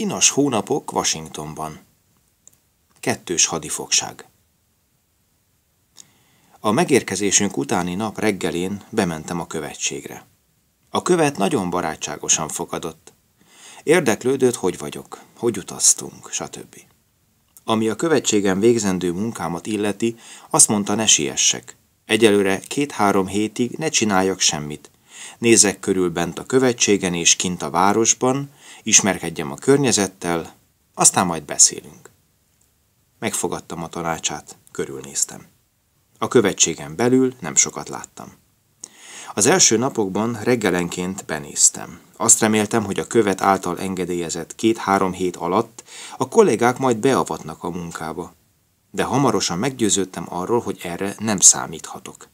Inas hónapok Washingtonban. Kettős hadifogság. A megérkezésünk utáni nap reggelén bementem a követségre. A követ nagyon barátságosan fogadott. Érdeklődött, hogy vagyok, hogy utaztunk, stb. Ami a követségem végzendő munkámat illeti, azt mondta ne siessek. Egyelőre két-három hétig ne csináljak semmit. Nézek körül bent a követségen és kint a városban, ismerkedjem a környezettel, aztán majd beszélünk. Megfogadtam a tanácsát, körülnéztem. A követségen belül nem sokat láttam. Az első napokban reggelenként benéztem. Azt reméltem, hogy a követ által engedélyezett két-három hét alatt a kollégák majd beavatnak a munkába. De hamarosan meggyőződtem arról, hogy erre nem számíthatok.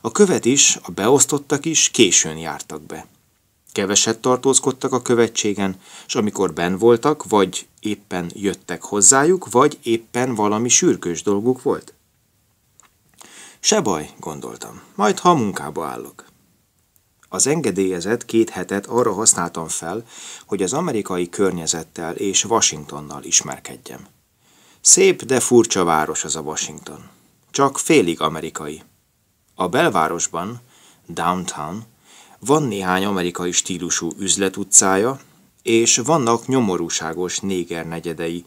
A követ is, a beosztottak is későn jártak be. Keveset tartózkodtak a követségen, és amikor ben voltak, vagy éppen jöttek hozzájuk, vagy éppen valami sürgős dolguk volt. Se baj, gondoltam, majd ha munkába állok. Az engedélyezett két hetet arra használtam fel, hogy az amerikai környezettel és Washingtonnal ismerkedjem. Szép, de furcsa város az a Washington. Csak félig amerikai. A belvárosban, downtown, van néhány amerikai stílusú üzletutcája, és vannak nyomorúságos néger negyedei,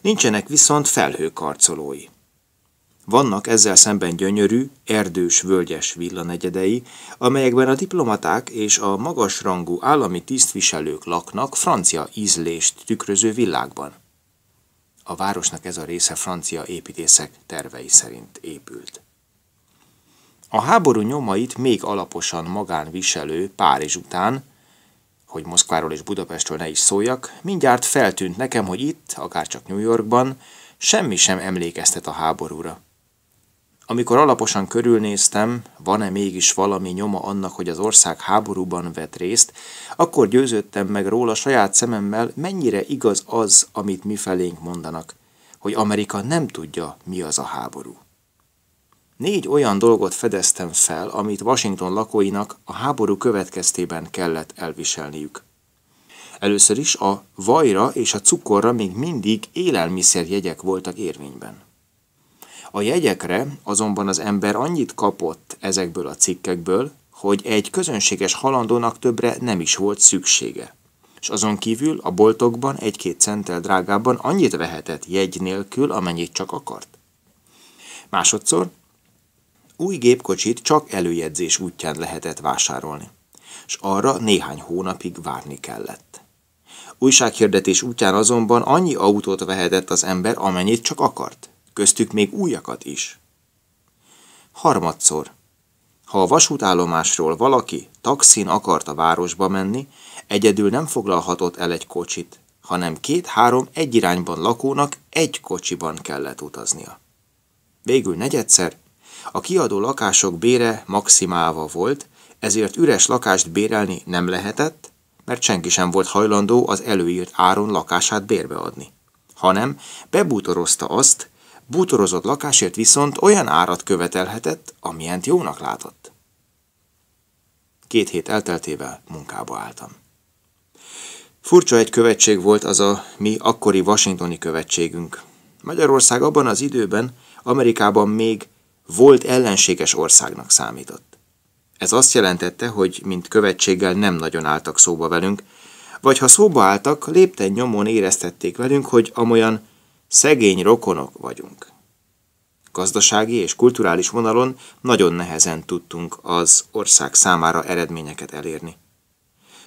nincsenek viszont felhőkarcolói. Vannak ezzel szemben gyönyörű, erdős, völgyes villanegyedei, amelyekben a diplomaták és a magasrangú állami tisztviselők laknak francia ízlést tükröző világban. A városnak ez a része francia építészek tervei szerint épült. A háború nyomait még alaposan magán viselő Párizs után, hogy Moszkváról és Budapestről ne is szóljak, mindjárt feltűnt nekem, hogy itt, akárcsak New Yorkban, semmi sem emlékeztet a háborúra. Amikor alaposan körülnéztem, van-e mégis valami nyoma annak, hogy az ország háborúban vett részt, akkor győződtem meg róla saját szememmel, mennyire igaz az, amit mi felénk mondanak, hogy Amerika nem tudja, mi az a háború. Négy olyan dolgot fedeztem fel, amit Washington lakóinak a háború következtében kellett elviselniük. Először is a vajra és a cukorra még mindig élelmiszerjegyek voltak érvényben. A jegyekre azonban az ember annyit kapott ezekből a cikkekből, hogy egy közönséges halandónak többre nem is volt szüksége. És azon kívül a boltokban egy-két centtel drágában annyit vehetett jegy nélkül, amennyit csak akart. Másodszor új gépkocsit csak előjegyzés útján lehetett vásárolni, és arra néhány hónapig várni kellett. Újsághirdetés útján azonban annyi autót vehetett az ember, amennyit csak akart, köztük még újakat is. Harmadszor. Ha a vasútállomásról valaki taxin akart a városba menni, egyedül nem foglalhatott el egy kocsit, hanem két-három egyirányban lakónak egy kocsiban kellett utaznia. Végül negyedszer a kiadó lakások bére maximálva volt, ezért üres lakást bérelni nem lehetett, mert senki sem volt hajlandó az előírt áron lakását bérbe adni. Hanem bebútorozta azt, bútorozott lakásért viszont olyan árat követelhetett, amilyent jónak látott. Két hét elteltével munkába álltam. Furcsa egy követség volt az a mi akkori washingtoni követségünk. Magyarország abban az időben Amerikában még volt ellenséges országnak számított. Ez azt jelentette, hogy mint követséggel nem nagyon álltak szóba velünk, vagy ha szóba álltak, lépten nyomon éreztették velünk, hogy amolyan szegény rokonok vagyunk. Gazdasági és kulturális vonalon nagyon nehezen tudtunk az ország számára eredményeket elérni.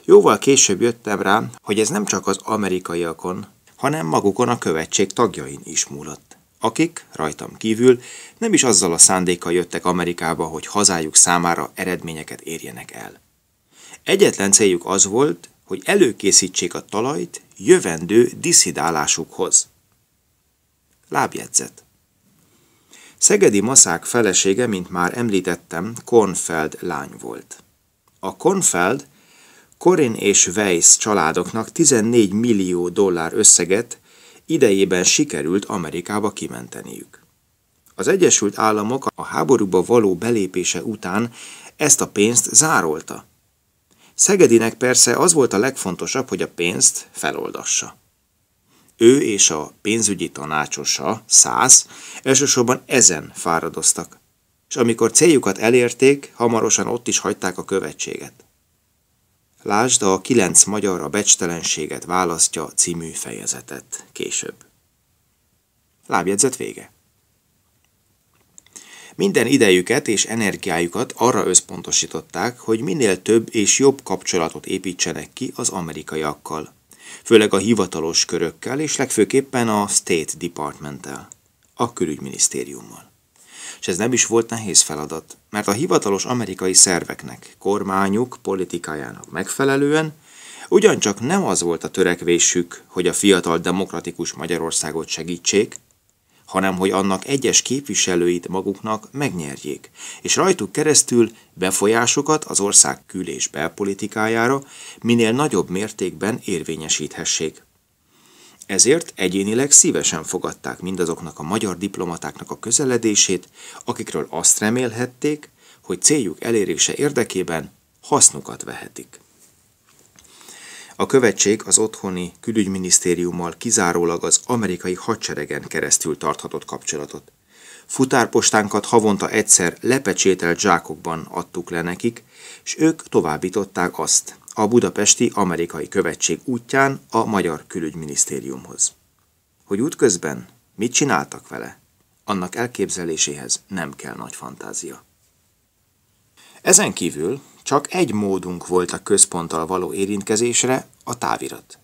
Jóval később jöttem rá, hogy ez nem csak az amerikaiakon, hanem magukon a követség tagjain is múlott akik, rajtam kívül, nem is azzal a szándékkal jöttek Amerikába, hogy hazájuk számára eredményeket érjenek el. Egyetlen céljuk az volt, hogy előkészítsék a talajt jövendő diszidálásukhoz. Lábjegyzet Szegedi Maszák felesége, mint már említettem, Kornfeld lány volt. A Kornfeld Korin és Weiss családoknak 14 millió dollár összeget idejében sikerült Amerikába kimenteniük. Az Egyesült Államok a háborúba való belépése után ezt a pénzt zárolta. Szegedinek persze az volt a legfontosabb, hogy a pénzt feloldassa. Ő és a pénzügyi tanácsosa, Szász, elsősorban ezen fáradoztak, és amikor céljukat elérték, hamarosan ott is hagyták a követséget. Lásd a Kilenc magyar a becstelenséget választja című fejezetet később. Lábjegyzet vége. Minden idejüket és energiájukat arra összpontosították, hogy minél több és jobb kapcsolatot építsenek ki az amerikaiakkal, főleg a hivatalos körökkel és legfőképpen a State Departmenttel, a külügyminisztériummal és ez nem is volt nehéz feladat, mert a hivatalos amerikai szerveknek, kormányuk politikájának megfelelően ugyancsak nem az volt a törekvésük, hogy a fiatal demokratikus Magyarországot segítsék, hanem hogy annak egyes képviselőit maguknak megnyerjék, és rajtuk keresztül befolyásokat az ország kül- és belpolitikájára minél nagyobb mértékben érvényesíthessék. Ezért egyénileg szívesen fogadták mindazoknak a magyar diplomatáknak a közeledését, akikről azt remélhették, hogy céljuk elérése érdekében hasznukat vehetik. A követség az otthoni külügyminisztériummal kizárólag az amerikai hadseregen keresztül tarthatott kapcsolatot. Futárpostánkat havonta egyszer lepecsételt zsákokban adtuk le nekik, és ők továbbították azt – a Budapesti Amerikai Követség útján a Magyar Külügyminisztériumhoz. Hogy útközben mit csináltak vele, annak elképzeléséhez nem kell nagy fantázia. Ezen kívül csak egy módunk volt a központtal való érintkezésre, a távirat.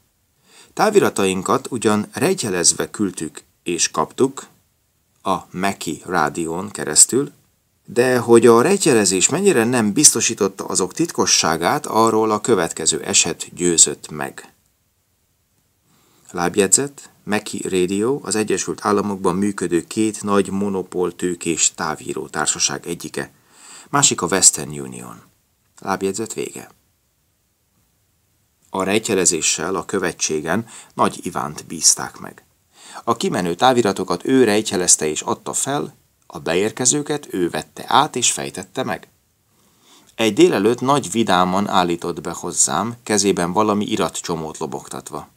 Táviratainkat ugyan regyelezve küldtük és kaptuk, a Meki rádión keresztül, de hogy a rejtjelezés mennyire nem biztosította azok titkosságát, arról a következő eset győzött meg. Lábjegyzet, Meki Radio az Egyesült Államokban működő két nagy monopoltőkés távíró társaság egyike, másik a Western Union. Lábjegyzet vége. A rejtjelezéssel a követségen Nagy Ivánt bízták meg. A kimenő táviratokat ő rejtjelezte és adta fel, a beérkezőket ő vette át és fejtette meg. Egy délelőtt nagy vidáman állított be hozzám, kezében valami iratcsomót lobogtatva.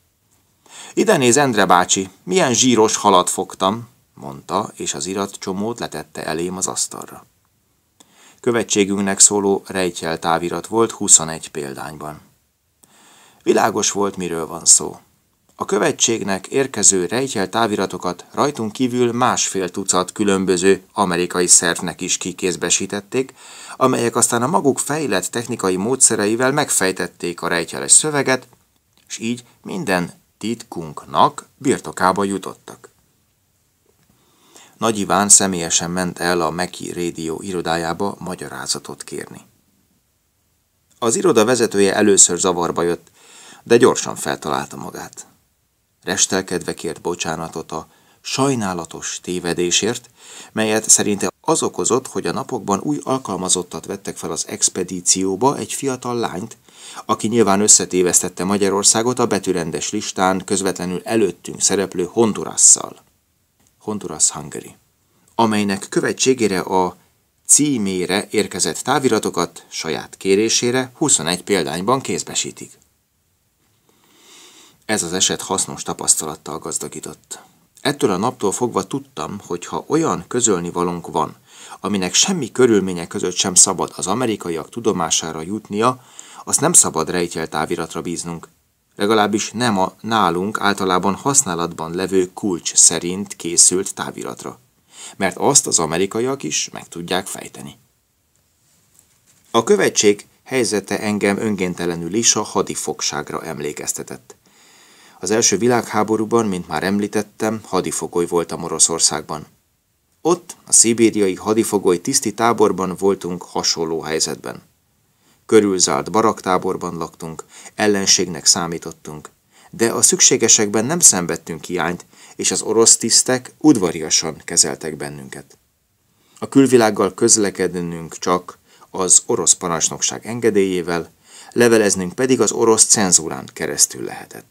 Ide néz, Endre bácsi, milyen zsíros halat fogtam, mondta, és az iratcsomót letette elém az asztalra. Követségünknek szóló rejtjel távirat volt 21 példányban. Világos volt, miről van szó. A követségnek érkező rejtjel táviratokat rajtunk kívül másfél tucat különböző amerikai szervnek is kikézbesítették, amelyek aztán a maguk fejlett technikai módszereivel megfejtették a rejtjeles szöveget, és így minden titkunknak birtokába jutottak. Nagy Iván személyesen ment el a Meki Rédió irodájába magyarázatot kérni. Az iroda vezetője először zavarba jött, de gyorsan feltalálta magát. Restelkedve kért bocsánatot a sajnálatos tévedésért, melyet szerinte az okozott, hogy a napokban új alkalmazottat vettek fel az expedícióba egy fiatal lányt, aki nyilván összetévesztette Magyarországot a betűrendes listán közvetlenül előttünk szereplő Hondurasszal. Honduras Hungary, amelynek követségére a címére érkezett táviratokat saját kérésére 21 példányban kézbesítik. Ez az eset hasznos tapasztalattal gazdagított. Ettől a naptól fogva tudtam, hogy ha olyan valunk van, aminek semmi körülmények között sem szabad az amerikaiak tudomására jutnia, azt nem szabad rejtjel táviratra bíznunk. Legalábbis nem a nálunk általában használatban levő kulcs szerint készült táviratra. Mert azt az amerikaiak is meg tudják fejteni. A követség helyzete engem öngéntelenül is a hadifogságra emlékeztetett. Az első világháborúban, mint már említettem, hadifogoly voltam Moroszországban. Ott, a szibériai hadifogoly tiszti táborban voltunk hasonló helyzetben. Körülzált baraktáborban laktunk, ellenségnek számítottunk, de a szükségesekben nem szenvedtünk hiányt, és az orosz tisztek udvariasan kezeltek bennünket. A külvilággal közlekednünk csak az orosz parancsnokság engedélyével, leveleznünk pedig az orosz cenzúrán keresztül lehetett.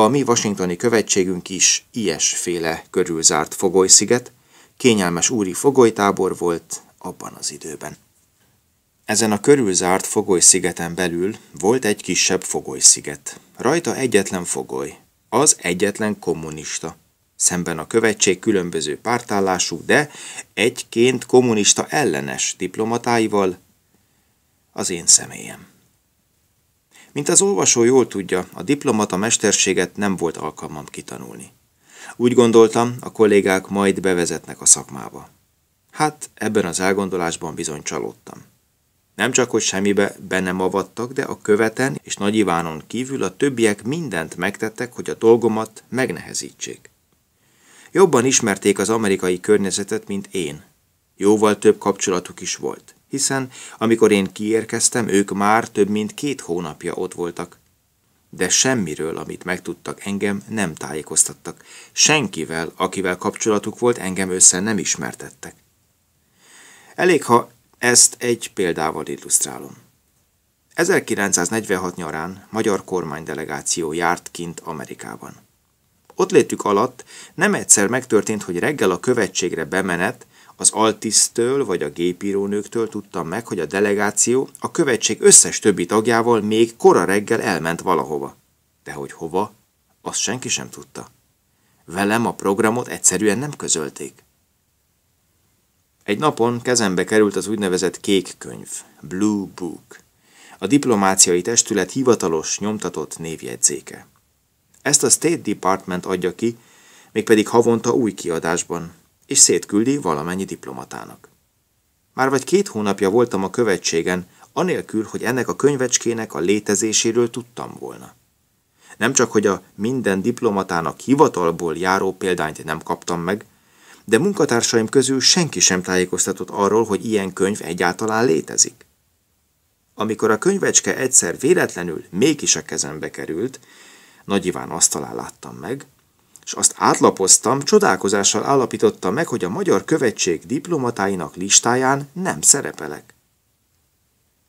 A mi washingtoni követségünk is ilyesféle körülzárt fogolysziget, kényelmes úri fogolytábor volt abban az időben. Ezen a körülzárt fogolyszigeten belül volt egy kisebb fogolysziget. Rajta egyetlen fogoly, az egyetlen kommunista. Szemben a követség különböző pártállású, de egyként kommunista ellenes diplomatáival az én személyem. Mint az olvasó jól tudja, a diplomata mesterséget nem volt alkalmam kitanulni. Úgy gondoltam, a kollégák majd bevezetnek a szakmába. Hát ebben az elgondolásban bizony csalódtam. Nem csak, hogy semmibe be nem avattak, de a követen és Nagy Ivánon kívül a többiek mindent megtettek, hogy a dolgomat megnehezítsék. Jobban ismerték az amerikai környezetet, mint én. Jóval több kapcsolatuk is volt hiszen amikor én kiérkeztem, ők már több mint két hónapja ott voltak. De semmiről, amit megtudtak engem, nem tájékoztattak. Senkivel, akivel kapcsolatuk volt, engem össze nem ismertettek. Elég, ha ezt egy példával illusztrálom. 1946 nyarán magyar kormánydelegáció járt kint Amerikában. Ott létük alatt nem egyszer megtörtént, hogy reggel a követségre bemenet az altisztől vagy a gépírónőktől tudtam meg, hogy a delegáció a követség összes többi tagjával még kora reggel elment valahova. De hogy hova, azt senki sem tudta. Velem a programot egyszerűen nem közölték. Egy napon kezembe került az úgynevezett kék könyv, Blue Book, a diplomáciai testület hivatalos, nyomtatott névjegyzéke. Ezt a State Department adja ki, mégpedig havonta új kiadásban, és szétküldi valamennyi diplomatának. Már vagy két hónapja voltam a követségen, anélkül, hogy ennek a könyvecskének a létezéséről tudtam volna. Nem csak, hogy a minden diplomatának hivatalból járó példányt nem kaptam meg, de munkatársaim közül senki sem tájékoztatott arról, hogy ilyen könyv egyáltalán létezik. Amikor a könyvecske egyszer véletlenül mégis a kezembe került, Nagy Iván asztalán láttam meg, és azt átlapoztam, csodálkozással állapította meg, hogy a Magyar Követség diplomatáinak listáján nem szerepelek.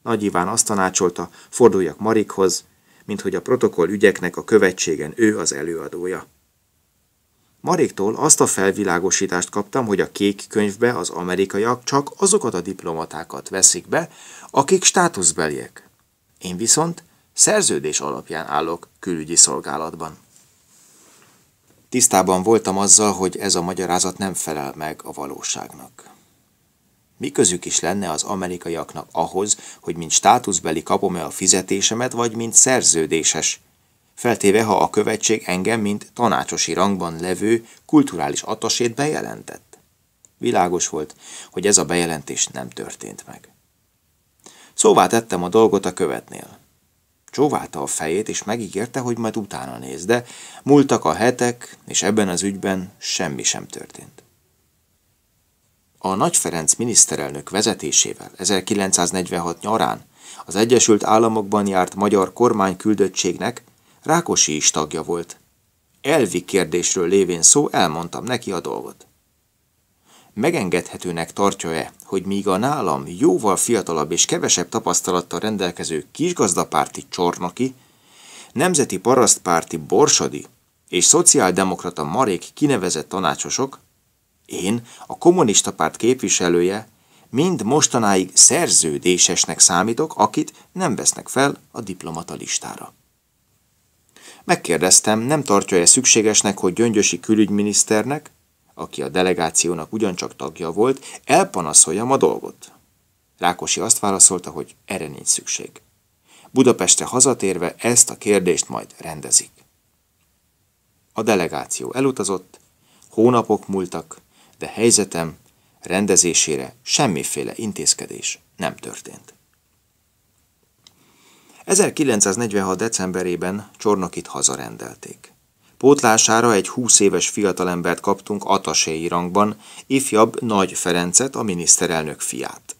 Nagy Iván azt tanácsolta, forduljak Marikhoz, mint hogy a protokoll ügyeknek a követségen ő az előadója. Mariktól azt a felvilágosítást kaptam, hogy a kék könyvbe az amerikaiak csak azokat a diplomatákat veszik be, akik státuszbeliek. Én viszont szerződés alapján állok külügyi szolgálatban. Tisztában voltam azzal, hogy ez a magyarázat nem felel meg a valóságnak. Mi közük is lenne az amerikaiaknak ahhoz, hogy mint státuszbeli kapom-e a fizetésemet, vagy mint szerződéses, feltéve ha a követség engem, mint tanácsosi rangban levő kulturális atasét bejelentett? Világos volt, hogy ez a bejelentés nem történt meg. Szóvá tettem a dolgot a követnél. Csóválta a fejét, és megígérte, hogy majd utána néz, de múltak a hetek, és ebben az ügyben semmi sem történt. A Nagy Ferenc miniszterelnök vezetésével 1946 nyarán az Egyesült Államokban járt magyar kormány küldöttségnek Rákosi is tagja volt. Elvi kérdésről lévén szó elmondtam neki a dolgot megengedhetőnek tartja-e, hogy míg a nálam jóval fiatalabb és kevesebb tapasztalattal rendelkező kisgazdapárti Csornoki, nemzeti parasztpárti Borsodi és szociáldemokrata Marék kinevezett tanácsosok, én, a kommunista párt képviselője, mind mostanáig szerződésesnek számítok, akit nem vesznek fel a diplomata listára. Megkérdeztem, nem tartja-e szükségesnek, hogy Gyöngyösi külügyminiszternek, aki a delegációnak ugyancsak tagja volt, elpanaszoljam a dolgot. Rákosi azt válaszolta, hogy erre nincs szükség. Budapestre hazatérve ezt a kérdést majd rendezik. A delegáció elutazott, hónapok múltak, de helyzetem rendezésére semmiféle intézkedés nem történt. 1946. decemberében Csornokit hazarendelték. Pótlására egy 20 éves fiatalembert kaptunk ataséi rangban, ifjabb Nagy Ferencet, a miniszterelnök fiát.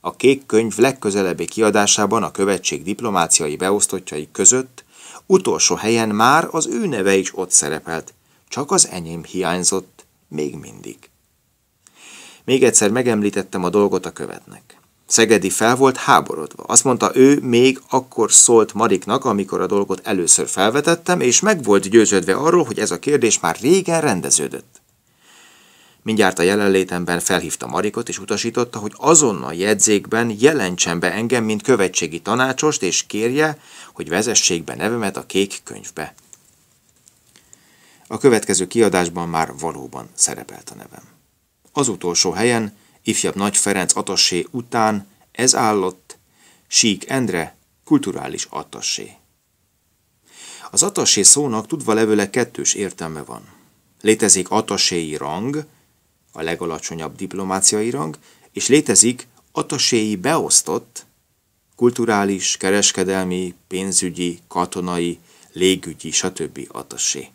A kék könyv legközelebbi kiadásában a követség diplomáciai beosztottjai között utolsó helyen már az ő neve is ott szerepelt, csak az enyém hiányzott, még mindig. Még egyszer megemlítettem a dolgot a követnek. Szegedi fel volt háborodva. Azt mondta, ő még akkor szólt Mariknak, amikor a dolgot először felvetettem, és meg volt győződve arról, hogy ez a kérdés már régen rendeződött. Mindjárt a jelenlétemben felhívta Marikot, és utasította, hogy azonnal jegyzékben jelentsen be engem, mint követségi tanácsost, és kérje, hogy vezessék be nevemet a kék könyvbe. A következő kiadásban már valóban szerepelt a nevem. Az utolsó helyen ifjabb Nagy Ferenc atassé után ez állott Sík Endre kulturális atassé. Az atassé szónak tudva levőle kettős értelme van. Létezik ataséi rang, a legalacsonyabb diplomáciai rang, és létezik ataséi beosztott, kulturális, kereskedelmi, pénzügyi, katonai, légügyi, stb. atassé.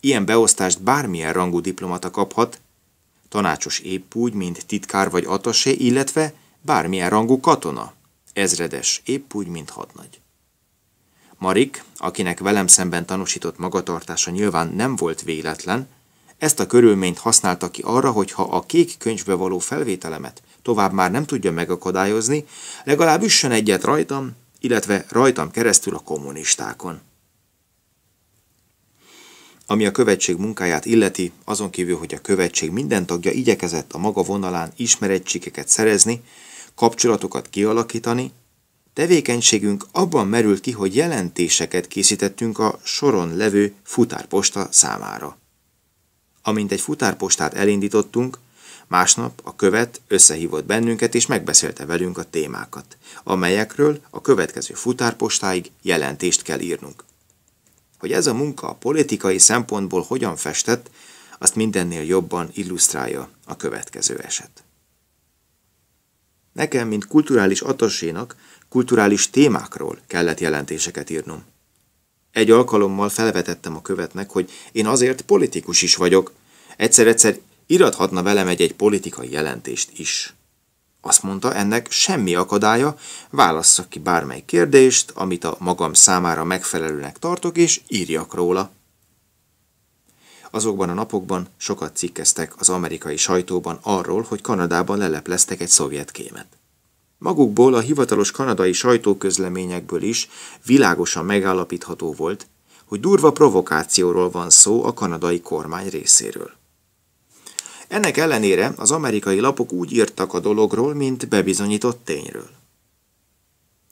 Ilyen beosztást bármilyen rangú diplomata kaphat, tanácsos épp úgy, mint titkár vagy atasé, illetve bármilyen rangú katona, ezredes épp úgy, mint hadnagy. Marik, akinek velem szemben tanúsított magatartása nyilván nem volt véletlen, ezt a körülményt használta ki arra, hogy ha a kék könyvbe való felvételemet tovább már nem tudja megakadályozni, legalább üssön egyet rajtam, illetve rajtam keresztül a kommunistákon. Ami a követség munkáját illeti, azon kívül, hogy a követség minden tagja igyekezett a maga vonalán ismerettségeket szerezni, kapcsolatokat kialakítani, tevékenységünk abban merült ki, hogy jelentéseket készítettünk a soron levő futárposta számára. Amint egy futárpostát elindítottunk, másnap a követ összehívott bennünket és megbeszélte velünk a témákat, amelyekről a következő futárpostáig jelentést kell írnunk. Hogy ez a munka a politikai szempontból hogyan festett, azt mindennél jobban illusztrálja a következő eset. Nekem, mint kulturális atasénak, kulturális témákról kellett jelentéseket írnom. Egy alkalommal felvetettem a követnek, hogy én azért politikus is vagyok, egyszer-egyszer irathatna velem egy-egy politikai jelentést is. Azt mondta, ennek semmi akadálya, válasszak ki bármely kérdést, amit a magam számára megfelelőnek tartok, és írjak róla. Azokban a napokban sokat cikkeztek az amerikai sajtóban arról, hogy Kanadában lelepleztek egy szovjet kémet. Magukból a hivatalos kanadai sajtóközleményekből is világosan megállapítható volt, hogy durva provokációról van szó a kanadai kormány részéről. Ennek ellenére az amerikai lapok úgy írtak a dologról, mint bebizonyított tényről.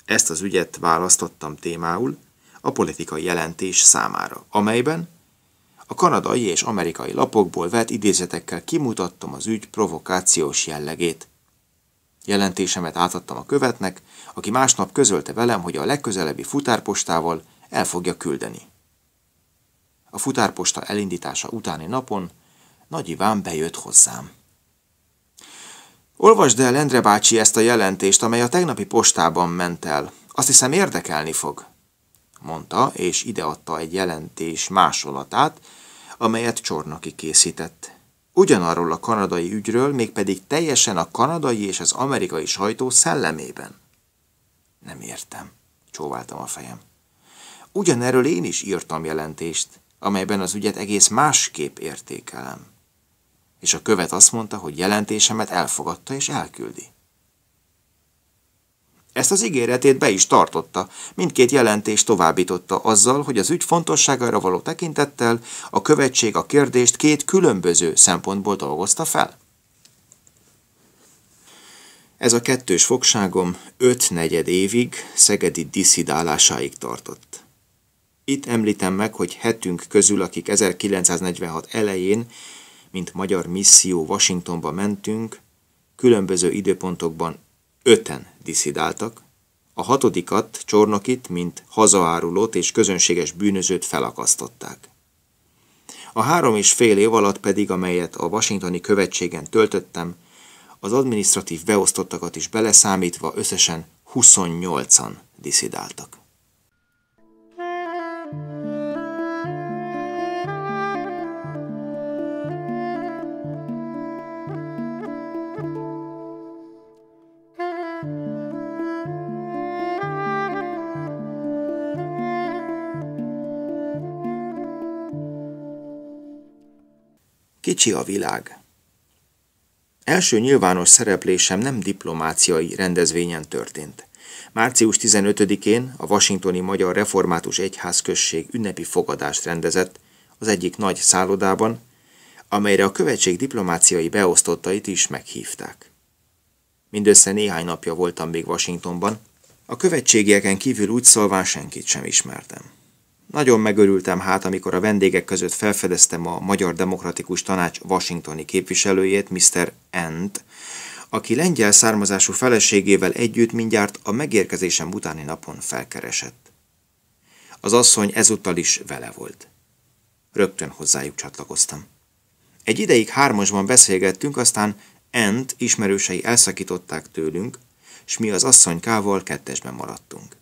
Ezt az ügyet választottam témául a politikai jelentés számára, amelyben a kanadai és amerikai lapokból vett idézetekkel kimutattam az ügy provokációs jellegét. Jelentésemet átadtam a követnek, aki másnap közölte velem, hogy a legközelebbi futárpostával el fogja küldeni. A futárposta elindítása utáni napon nagy Iván bejött hozzám. Olvasd el, Endre bácsi, ezt a jelentést, amely a tegnapi postában ment el. Azt hiszem érdekelni fog, mondta, és ideadta egy jelentés másolatát, amelyet Csornoki készített. Ugyanarról a kanadai ügyről, mégpedig teljesen a kanadai és az amerikai sajtó szellemében. Nem értem, csóváltam a fejem. Ugyanerről én is írtam jelentést, amelyben az ügyet egész másképp értékelem és a követ azt mondta, hogy jelentésemet elfogadta és elküldi. Ezt az ígéretét be is tartotta, mindkét jelentést továbbította azzal, hogy az ügy fontosságára való tekintettel a követség a kérdést két különböző szempontból dolgozta fel. Ez a kettős fogságom öt negyed évig szegedi diszidálásáig tartott. Itt említem meg, hogy hetünk közül, akik 1946 elején mint magyar misszió Washingtonba mentünk, különböző időpontokban öten diszidáltak, a hatodikat, Csornokit, mint hazaárulót és közönséges bűnözőt felakasztották. A három és fél év alatt pedig, amelyet a washingtoni követségen töltöttem, az adminisztratív beosztottakat is beleszámítva összesen 28-an diszidáltak. Kicsi a világ. Első nyilvános szereplésem nem diplomáciai rendezvényen történt. Március 15-én a Washingtoni Magyar Református Egyházközség ünnepi fogadást rendezett az egyik nagy szállodában, amelyre a követség diplomáciai beosztottait is meghívták. Mindössze néhány napja voltam még Washingtonban, a követségieken kívül úgy szólván senkit sem ismertem. Nagyon megörültem hát, amikor a vendégek között felfedeztem a Magyar Demokratikus Tanács washingtoni képviselőjét, Mr. Ent, aki lengyel származású feleségével együtt mindjárt a megérkezésem utáni napon felkeresett. Az asszony ezúttal is vele volt. Rögtön hozzájuk csatlakoztam. Egy ideig hármasban beszélgettünk, aztán Ent ismerősei elszakították tőlünk, s mi az asszonykával kettesben maradtunk.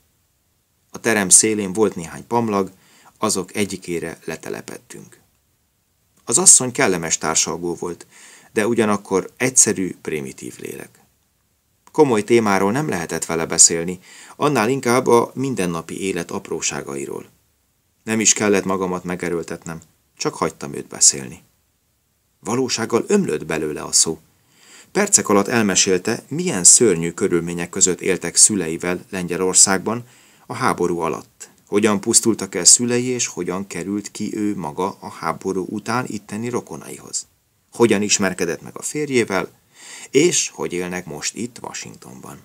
A terem szélén volt néhány pamlag, azok egyikére letelepettünk. Az asszony kellemes társalgó volt, de ugyanakkor egyszerű, primitív lélek. Komoly témáról nem lehetett vele beszélni, annál inkább a mindennapi élet apróságairól. Nem is kellett magamat megerőltetnem, csak hagytam őt beszélni. Valósággal ömlött belőle a szó. Percek alatt elmesélte, milyen szörnyű körülmények között éltek szüleivel Lengyelországban a háború alatt hogyan pusztultak el szülei, és hogyan került ki ő maga a háború után itteni rokonaihoz. Hogyan ismerkedett meg a férjével, és hogy élnek most itt Washingtonban.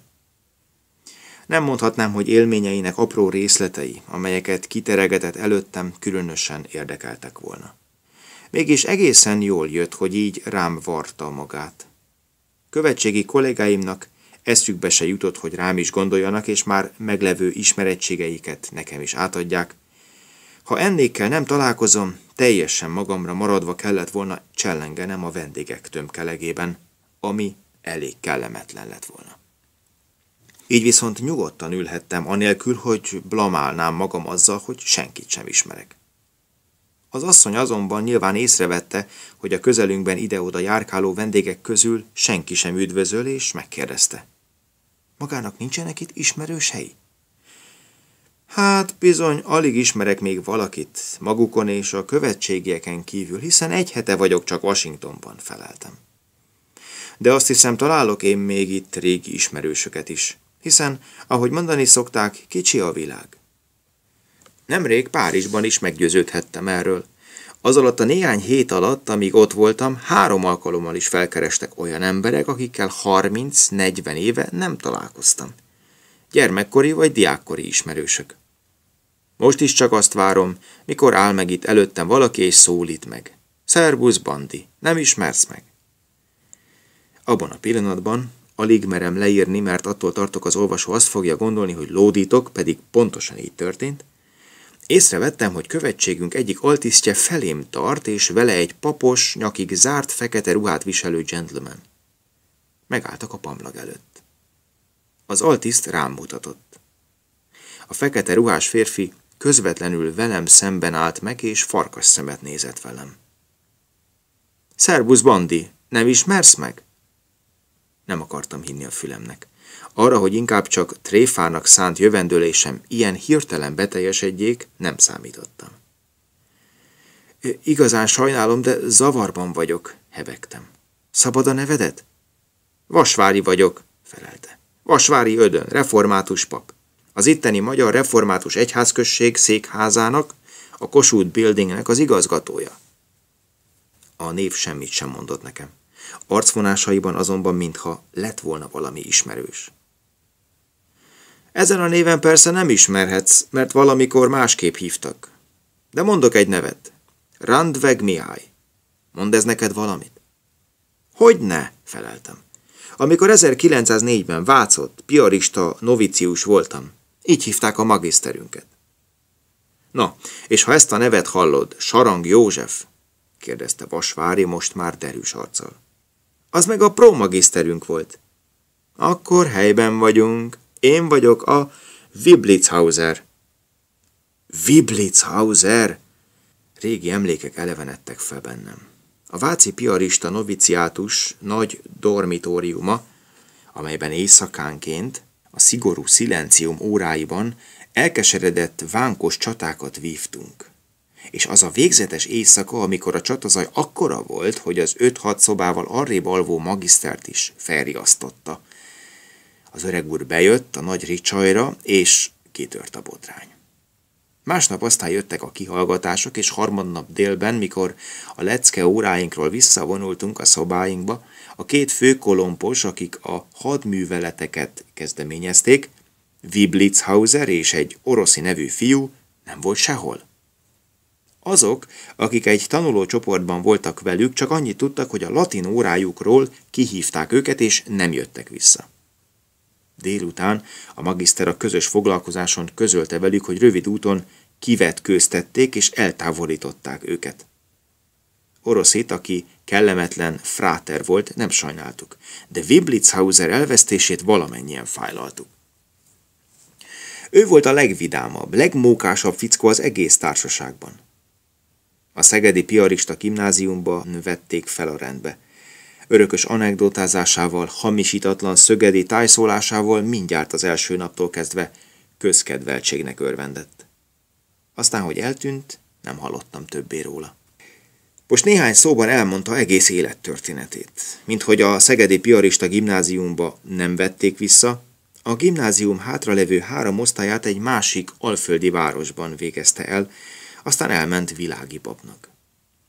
Nem mondhatnám, hogy élményeinek apró részletei, amelyeket kiteregetett előttem, különösen érdekeltek volna. Mégis egészen jól jött, hogy így rám varta magát. Követségi kollégáimnak eszükbe se jutott, hogy rám is gondoljanak, és már meglevő ismerettségeiket nekem is átadják. Ha ennékkel nem találkozom, teljesen magamra maradva kellett volna csellengenem a vendégek tömkelegében, ami elég kellemetlen lett volna. Így viszont nyugodtan ülhettem, anélkül, hogy blamálnám magam azzal, hogy senkit sem ismerek. Az asszony azonban nyilván észrevette, hogy a közelünkben ide-oda járkáló vendégek közül senki sem üdvözöl, és megkérdezte. Magának nincsenek itt ismerősei? Hát bizony, alig ismerek még valakit, magukon és a követségieken kívül, hiszen egy hete vagyok csak Washingtonban, feleltem. De azt hiszem, találok én még itt régi ismerősöket is, hiszen, ahogy mondani szokták, kicsi a világ. Nemrég Párizsban is meggyőződhettem erről, az alatt a néhány hét alatt, amíg ott voltam, három alkalommal is felkerestek olyan emberek, akikkel 30-40 éve nem találkoztam. Gyermekkori vagy diákkori ismerősök. Most is csak azt várom, mikor áll meg itt előttem valaki és szólít meg. Szerbusz, Bandi, nem ismersz meg. Abban a pillanatban alig merem leírni, mert attól tartok az olvasó azt fogja gondolni, hogy lódítok, pedig pontosan így történt, Észrevettem, hogy követségünk egyik altisztje felém tart, és vele egy papos, nyakig zárt, fekete ruhát viselő gentleman. Megálltak a pamlag előtt. Az altiszt rám mutatott. A fekete ruhás férfi közvetlenül velem szemben állt meg, és farkas szemet nézett velem. Szerbusz, Bandi, nem ismersz meg? Nem akartam hinni a fülemnek. Arra, hogy inkább csak tréfának szánt jövendőlésem ilyen hirtelen beteljesedjék, nem számítottam. Igazán sajnálom, de zavarban vagyok, hebegtem. Szabad a nevedet? Vasvári vagyok, felelte. Vasvári Ödön, református pap. Az itteni Magyar Református Egyházközség székházának, a Kossuth Buildingnek az igazgatója. A név semmit sem mondott nekem. Arcvonásaiban azonban mintha lett volna valami ismerős. Ezen a néven persze nem ismerhetsz, mert valamikor másképp hívtak. De mondok egy nevet. Randveg Mihály. Mond ez neked valamit? Hogy ne, feleltem. Amikor 1904-ben Vácott, piarista, novicius voltam, így hívták a magiszterünket. Na, és ha ezt a nevet hallod, Sarang József? kérdezte Vasvári most már derűs arccal. Az meg a magiszterünk volt. Akkor helyben vagyunk, én vagyok a Wiblitzhauser. Wiblitzhauser! Régi emlékek elevenedtek fel bennem. A váci piarista noviciátus nagy dormitóriuma, amelyben éjszakánként, a szigorú szilencium óráiban elkeseredett vánkos csatákat vívtunk. És az a végzetes éjszaka, amikor a csatazaj akkora volt, hogy az 5-6 szobával arrébb alvó magisztert is felriasztotta – az öreg úr bejött a nagy ricsajra, és kitört a botrány. Másnap aztán jöttek a kihallgatások, és harmadnap délben, mikor a lecke óráinkról visszavonultunk a szobáinkba, a két főkolompos, akik a hadműveleteket kezdeményezték, Wiblitzhauser és egy oroszi nevű fiú nem volt sehol. Azok, akik egy tanulócsoportban voltak velük, csak annyit tudtak, hogy a latin órájukról kihívták őket, és nem jöttek vissza. Délután a magiszter a közös foglalkozáson közölte velük, hogy rövid úton kivetkőztették és eltávolították őket. Oroszét, aki kellemetlen fráter volt, nem sajnáltuk, de Wiblitzhauser elvesztését valamennyien fájlaltuk. Ő volt a legvidámabb, legmókásabb fickó az egész társaságban. A szegedi piarista gimnáziumba vették fel a rendbe. Örökös anekdotázásával, hamisítatlan szögedi tájszólásával mindjárt az első naptól kezdve közkedveltségnek örvendett. Aztán, hogy eltűnt, nem hallottam többé róla. Most néhány szóban elmondta egész élettörténetét. Mint hogy a Szegedi Piarista gimnáziumba nem vették vissza, a gimnázium hátralevő három osztályát egy másik alföldi városban végezte el, aztán elment világi papnak.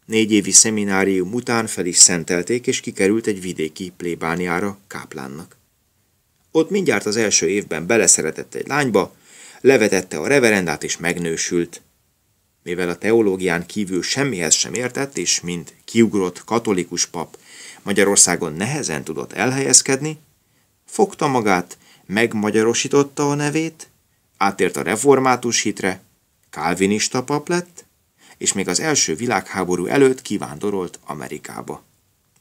Négy évi szeminárium után fel is szentelték, és kikerült egy vidéki plébániára, káplánnak. Ott mindjárt az első évben beleszeretett egy lányba, levetette a reverendát és megnősült. Mivel a teológián kívül semmihez sem értett, és mint kiugrott katolikus pap Magyarországon nehezen tudott elhelyezkedni, fogta magát, megmagyarosította a nevét, átért a református hitre, kálvinista pap lett, és még az első világháború előtt kivándorolt Amerikába.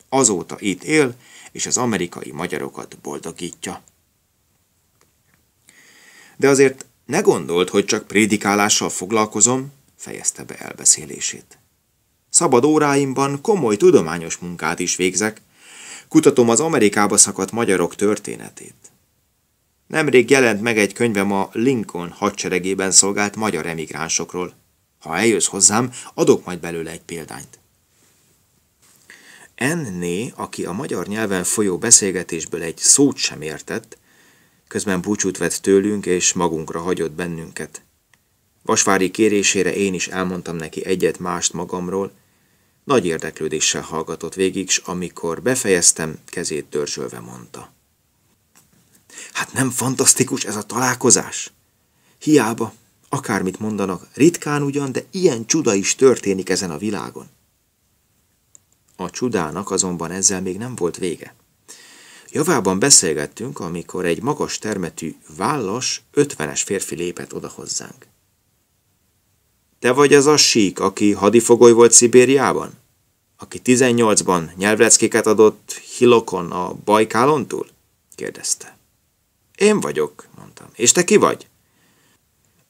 Azóta itt él, és az amerikai magyarokat boldogítja. De azért ne gondolt, hogy csak prédikálással foglalkozom, fejezte be elbeszélését. Szabad óráimban komoly tudományos munkát is végzek, kutatom az Amerikába szakadt magyarok történetét. Nemrég jelent meg egy könyvem a Lincoln hadseregében szolgált magyar emigránsokról. Ha eljössz hozzám, adok majd belőle egy példányt. Enné, aki a magyar nyelven folyó beszélgetésből egy szót sem értett, közben búcsút vett tőlünk és magunkra hagyott bennünket. Vasvári kérésére én is elmondtam neki egyet mást magamról, nagy érdeklődéssel hallgatott végig, s amikor befejeztem, kezét törzsölve mondta. Hát nem fantasztikus ez a találkozás? Hiába, Akármit mondanak, ritkán ugyan, de ilyen csuda is történik ezen a világon. A csudának azonban ezzel még nem volt vége. Javában beszélgettünk, amikor egy magas termetű, vállas, ötvenes férfi lépett oda hozzánk. Te vagy az a sík, aki hadifogoly volt Szibériában? Aki 18-ban nyelvleckéket adott Hilokon a Bajkálon túl? kérdezte. Én vagyok, mondtam. És te ki vagy?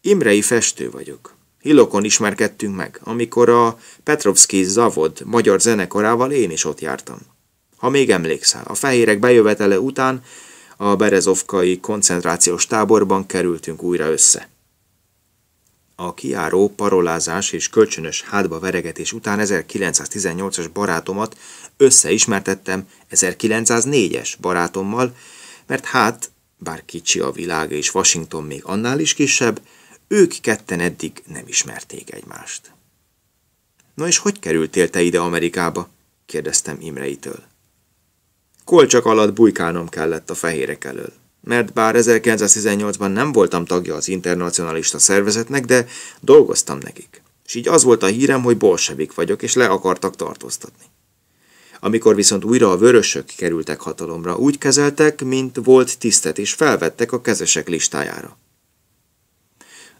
Imrei festő vagyok. Hilokon ismerkedtünk meg, amikor a Petrovski Zavod magyar zenekarával én is ott jártam. Ha még emlékszel, a fehérek bejövetele után a Berezovkai koncentrációs táborban kerültünk újra össze. A kiáró parolázás és kölcsönös hátba veregetés után 1918-as barátomat összeismertettem 1904-es barátommal, mert hát, bár kicsi a világ és Washington még annál is kisebb, ők ketten eddig nem ismerték egymást. Na és hogy kerültél te ide Amerikába? kérdeztem Imreitől. Kolcsak alatt bujkálnom kellett a fehérek elől mert bár 1918-ban nem voltam tagja az internacionalista szervezetnek, de dolgoztam nekik. És így az volt a hírem, hogy bolsevik vagyok, és le akartak tartóztatni. Amikor viszont újra a vörösök kerültek hatalomra, úgy kezeltek, mint volt tisztet, és felvettek a kezesek listájára.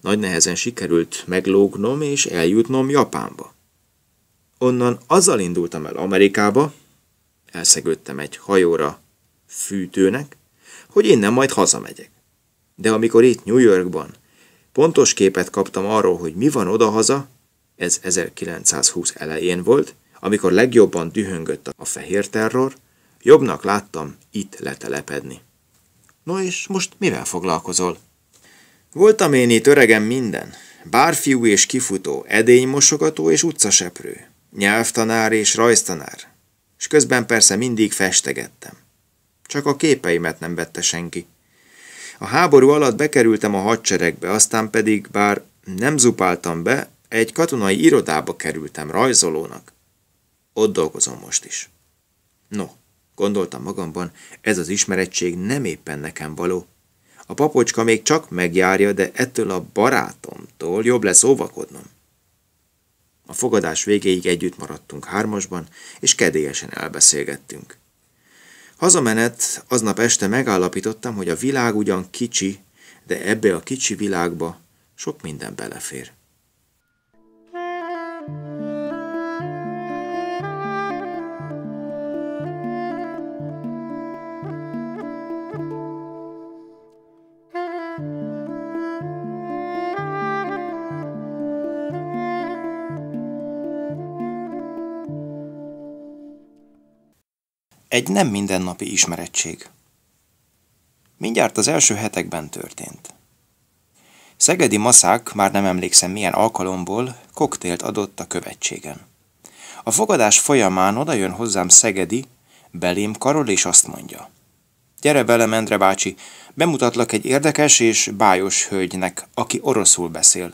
Nagy nehezen sikerült meglógnom és eljutnom Japánba. Onnan azzal indultam el Amerikába, elszegődtem egy hajóra fűtőnek, hogy innen majd hazamegyek. De amikor itt New Yorkban pontos képet kaptam arról, hogy mi van odahaza, ez 1920 elején volt, amikor legjobban dühöngött a fehér terror, jobbnak láttam itt letelepedni. No és most mivel foglalkozol? Voltam én itt öregem minden, bárfiú és kifutó, edénymosogató és utcaseprő, nyelvtanár és rajztanár, és közben persze mindig festegettem. Csak a képeimet nem vette senki. A háború alatt bekerültem a hadseregbe, aztán pedig, bár nem zupáltam be, egy katonai irodába kerültem rajzolónak. Ott dolgozom most is. No, gondoltam magamban, ez az ismerettség nem éppen nekem való, a papocska még csak megjárja, de ettől a barátomtól jobb lesz óvakodnom. A fogadás végéig együtt maradtunk hármasban, és kedélyesen elbeszélgettünk. Hazamenet aznap este megállapítottam, hogy a világ ugyan kicsi, de ebbe a kicsi világba sok minden belefér. Egy nem mindennapi ismerettség. Mindjárt az első hetekben történt. Szegedi Maszák, már nem emlékszem milyen alkalomból, koktélt adott a követségen. A fogadás folyamán odajön jön hozzám Szegedi, belém karol és azt mondja. Gyere velem Mendre bácsi, bemutatlak egy érdekes és bájos hölgynek, aki oroszul beszél.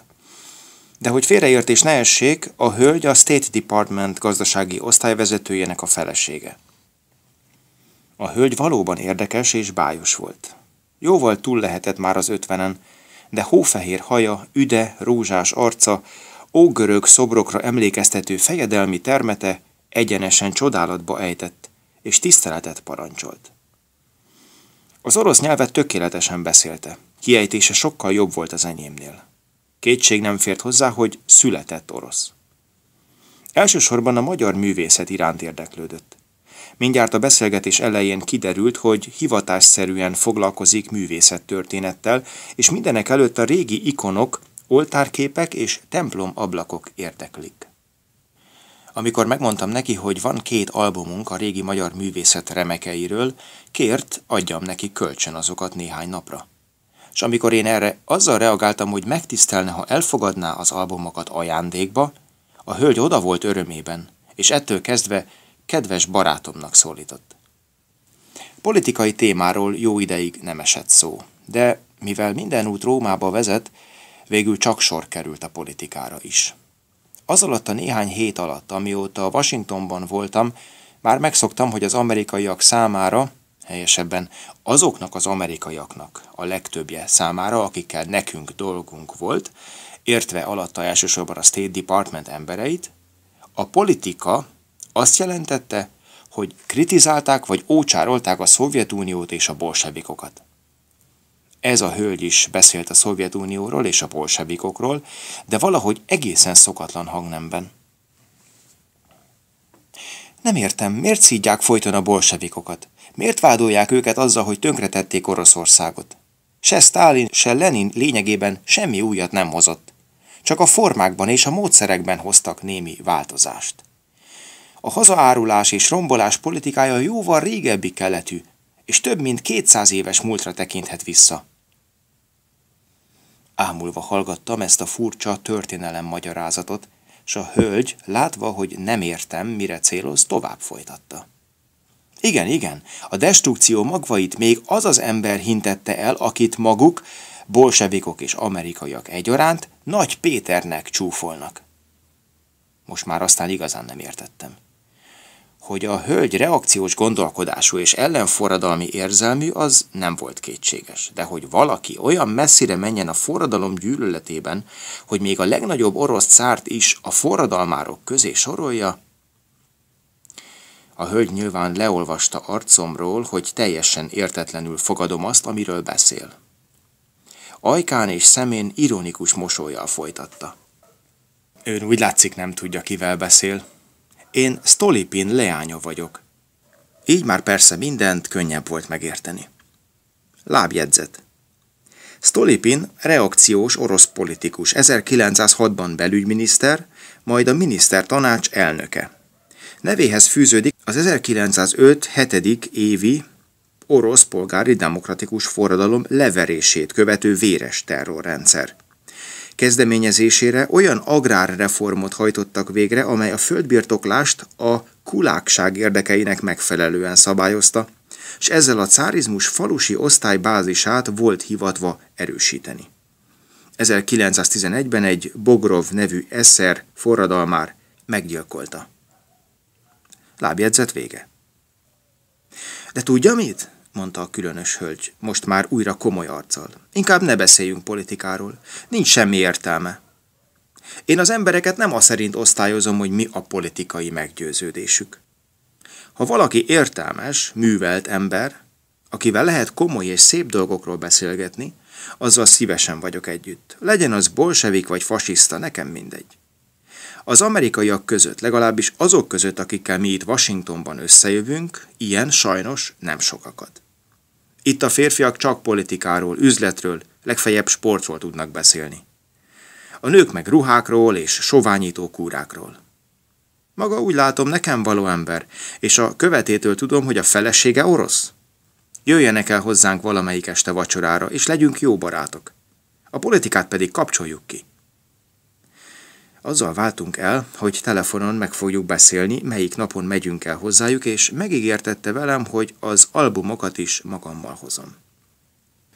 De hogy félreértés ne essék, a hölgy a State Department gazdasági osztályvezetőjének a felesége. A hölgy valóban érdekes és bájos volt. Jóval túl lehetett már az ötvenen, de hófehér haja, üde, rózsás arca, ógörög szobrokra emlékeztető fejedelmi termete egyenesen csodálatba ejtett, és tiszteletet parancsolt. Az orosz nyelvet tökéletesen beszélte, kiejtése sokkal jobb volt az enyémnél. Kétség nem fért hozzá, hogy született orosz. Elsősorban a magyar művészet iránt érdeklődött. Mindjárt a beszélgetés elején kiderült, hogy hivatásszerűen foglalkozik művészettörténettel, és mindenek előtt a régi ikonok, oltárképek és templomablakok érdeklik. Amikor megmondtam neki, hogy van két albumunk a régi magyar művészet remekeiről, kért, adjam neki kölcsön azokat néhány napra. És amikor én erre azzal reagáltam, hogy megtisztelne, ha elfogadná az albumokat ajándékba, a hölgy oda volt örömében, és ettől kezdve kedves barátomnak szólított. Politikai témáról jó ideig nem esett szó, de mivel minden út Rómába vezet, végül csak sor került a politikára is. Az alatt a néhány hét alatt, amióta Washingtonban voltam, már megszoktam, hogy az amerikaiak számára, helyesebben azoknak az amerikaiaknak a legtöbbje számára, akikkel nekünk dolgunk volt, értve alatta elsősorban a State Department embereit, a politika azt jelentette, hogy kritizálták vagy ócsárolták a Szovjetuniót és a bolsevikokat. Ez a hölgy is beszélt a Szovjetunióról és a bolsevikokról, de valahogy egészen szokatlan hangnemben. Nem értem, miért szídják folyton a bolsevikokat? Miért vádolják őket azzal, hogy tönkretették Oroszországot? Se Stalin, se Lenin lényegében semmi újat nem hozott. Csak a formákban és a módszerekben hoztak némi változást a hazaárulás és rombolás politikája jóval régebbi keletű, és több mint 200 éves múltra tekinthet vissza. Ámulva hallgattam ezt a furcsa történelem magyarázatot, s a hölgy, látva, hogy nem értem, mire céloz, tovább folytatta. Igen, igen, a destrukció magvait még az az ember hintette el, akit maguk, bolsevikok és amerikaiak egyaránt, Nagy Péternek csúfolnak. Most már aztán igazán nem értettem hogy a hölgy reakciós gondolkodású és ellenforradalmi érzelmű az nem volt kétséges, de hogy valaki olyan messzire menjen a forradalom gyűlöletében, hogy még a legnagyobb orosz szárt is a forradalmárok közé sorolja, a hölgy nyilván leolvasta arcomról, hogy teljesen értetlenül fogadom azt, amiről beszél. Ajkán és szemén ironikus mosolyjal folytatta. Ön úgy látszik nem tudja, kivel beszél, én Stolipin leánya vagyok. Így már persze mindent könnyebb volt megérteni. Lábjegyzet. Stolipin reakciós orosz politikus, 1906-ban belügyminiszter, majd a miniszter tanács elnöke. Nevéhez fűződik az 1905-7. évi orosz polgári demokratikus forradalom leverését követő véres terrorrendszer kezdeményezésére olyan agrárreformot hajtottak végre, amely a földbirtoklást a kulákság érdekeinek megfelelően szabályozta, és ezzel a cárizmus falusi osztálybázisát volt hivatva erősíteni. 1911-ben egy Bogrov nevű eszer forradalmár meggyilkolta. Lábjegyzet vége. De tudja mit? mondta a különös hölgy, most már újra komoly arccal. Inkább ne beszéljünk politikáról. Nincs semmi értelme. Én az embereket nem a szerint osztályozom, hogy mi a politikai meggyőződésük. Ha valaki értelmes, művelt ember, akivel lehet komoly és szép dolgokról beszélgetni, azzal szívesen vagyok együtt. Legyen az bolsevik vagy fasiszta, nekem mindegy. Az amerikaiak között, legalábbis azok között, akikkel mi itt Washingtonban összejövünk, ilyen sajnos nem sokakat. Itt a férfiak csak politikáról, üzletről, legfeljebb sportról tudnak beszélni. A nők meg ruhákról és soványító kúrákról. Maga úgy látom, nekem való ember, és a követétől tudom, hogy a felesége orosz. Jöjjenek el hozzánk valamelyik este vacsorára, és legyünk jó barátok. A politikát pedig kapcsoljuk ki. Azzal váltunk el, hogy telefonon meg fogjuk beszélni, melyik napon megyünk el hozzájuk, és megígértette velem, hogy az albumokat is magammal hozom.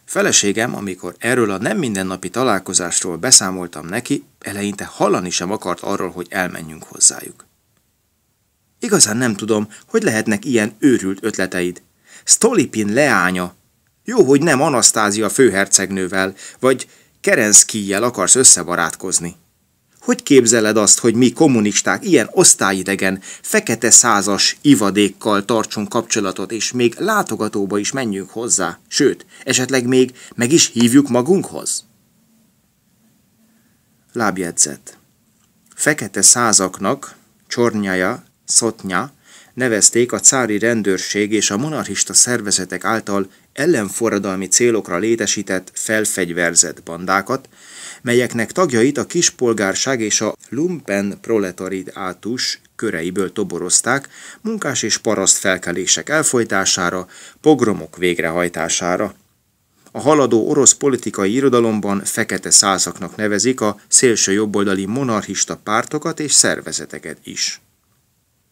Feleségem, amikor erről a nem mindennapi találkozásról beszámoltam neki, eleinte hallani sem akart arról, hogy elmenjünk hozzájuk. Igazán nem tudom, hogy lehetnek ilyen őrült ötleteid. Stolipin leánya. Jó, hogy nem Anasztázia főhercegnővel, vagy Kerenszkijjel akarsz összebarátkozni. Hogy képzeled azt, hogy mi kommunisták ilyen osztályidegen, fekete százas ivadékkal tartson kapcsolatot, és még látogatóba is menjünk hozzá, sőt, esetleg még meg is hívjuk magunkhoz? Lábjegyzet Fekete százaknak, csornyaja, szotnya, nevezték a cári rendőrség és a monarchista szervezetek által ellenforradalmi célokra létesített felfegyverzett bandákat, melyeknek tagjait a kispolgárság és a lumpen proletariátus köreiből toborozták munkás és paraszt felkelések elfolytására, pogromok végrehajtására. A haladó orosz politikai irodalomban fekete százaknak nevezik a szélső jobboldali monarchista pártokat és szervezeteket is.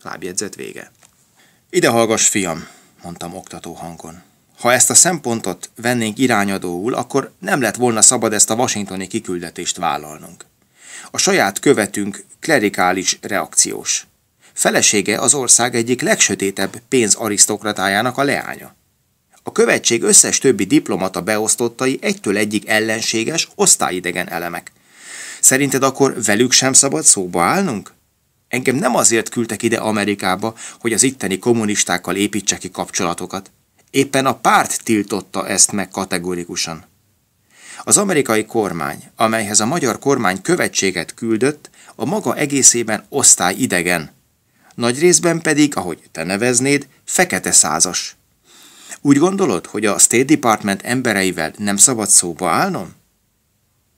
Lábjegyzet vége. Ide hallgass, fiam, mondtam oktató hangon. Ha ezt a szempontot vennénk irányadóul, akkor nem lett volna szabad ezt a washingtoni kiküldetést vállalnunk. A saját követünk klerikális reakciós. Felesége az ország egyik legsötétebb pénzarisztokratájának a leánya. A követség összes többi diplomata beosztottai egytől egyik ellenséges, osztályidegen elemek. Szerinted akkor velük sem szabad szóba állnunk? Engem nem azért küldtek ide Amerikába, hogy az itteni kommunistákkal építsek ki kapcsolatokat. Éppen a párt tiltotta ezt meg kategorikusan. Az amerikai kormány, amelyhez a magyar kormány követséget küldött, a maga egészében osztály idegen, nagy részben pedig, ahogy te neveznéd, fekete százas. Úgy gondolod, hogy a State Department embereivel nem szabad szóba állnom?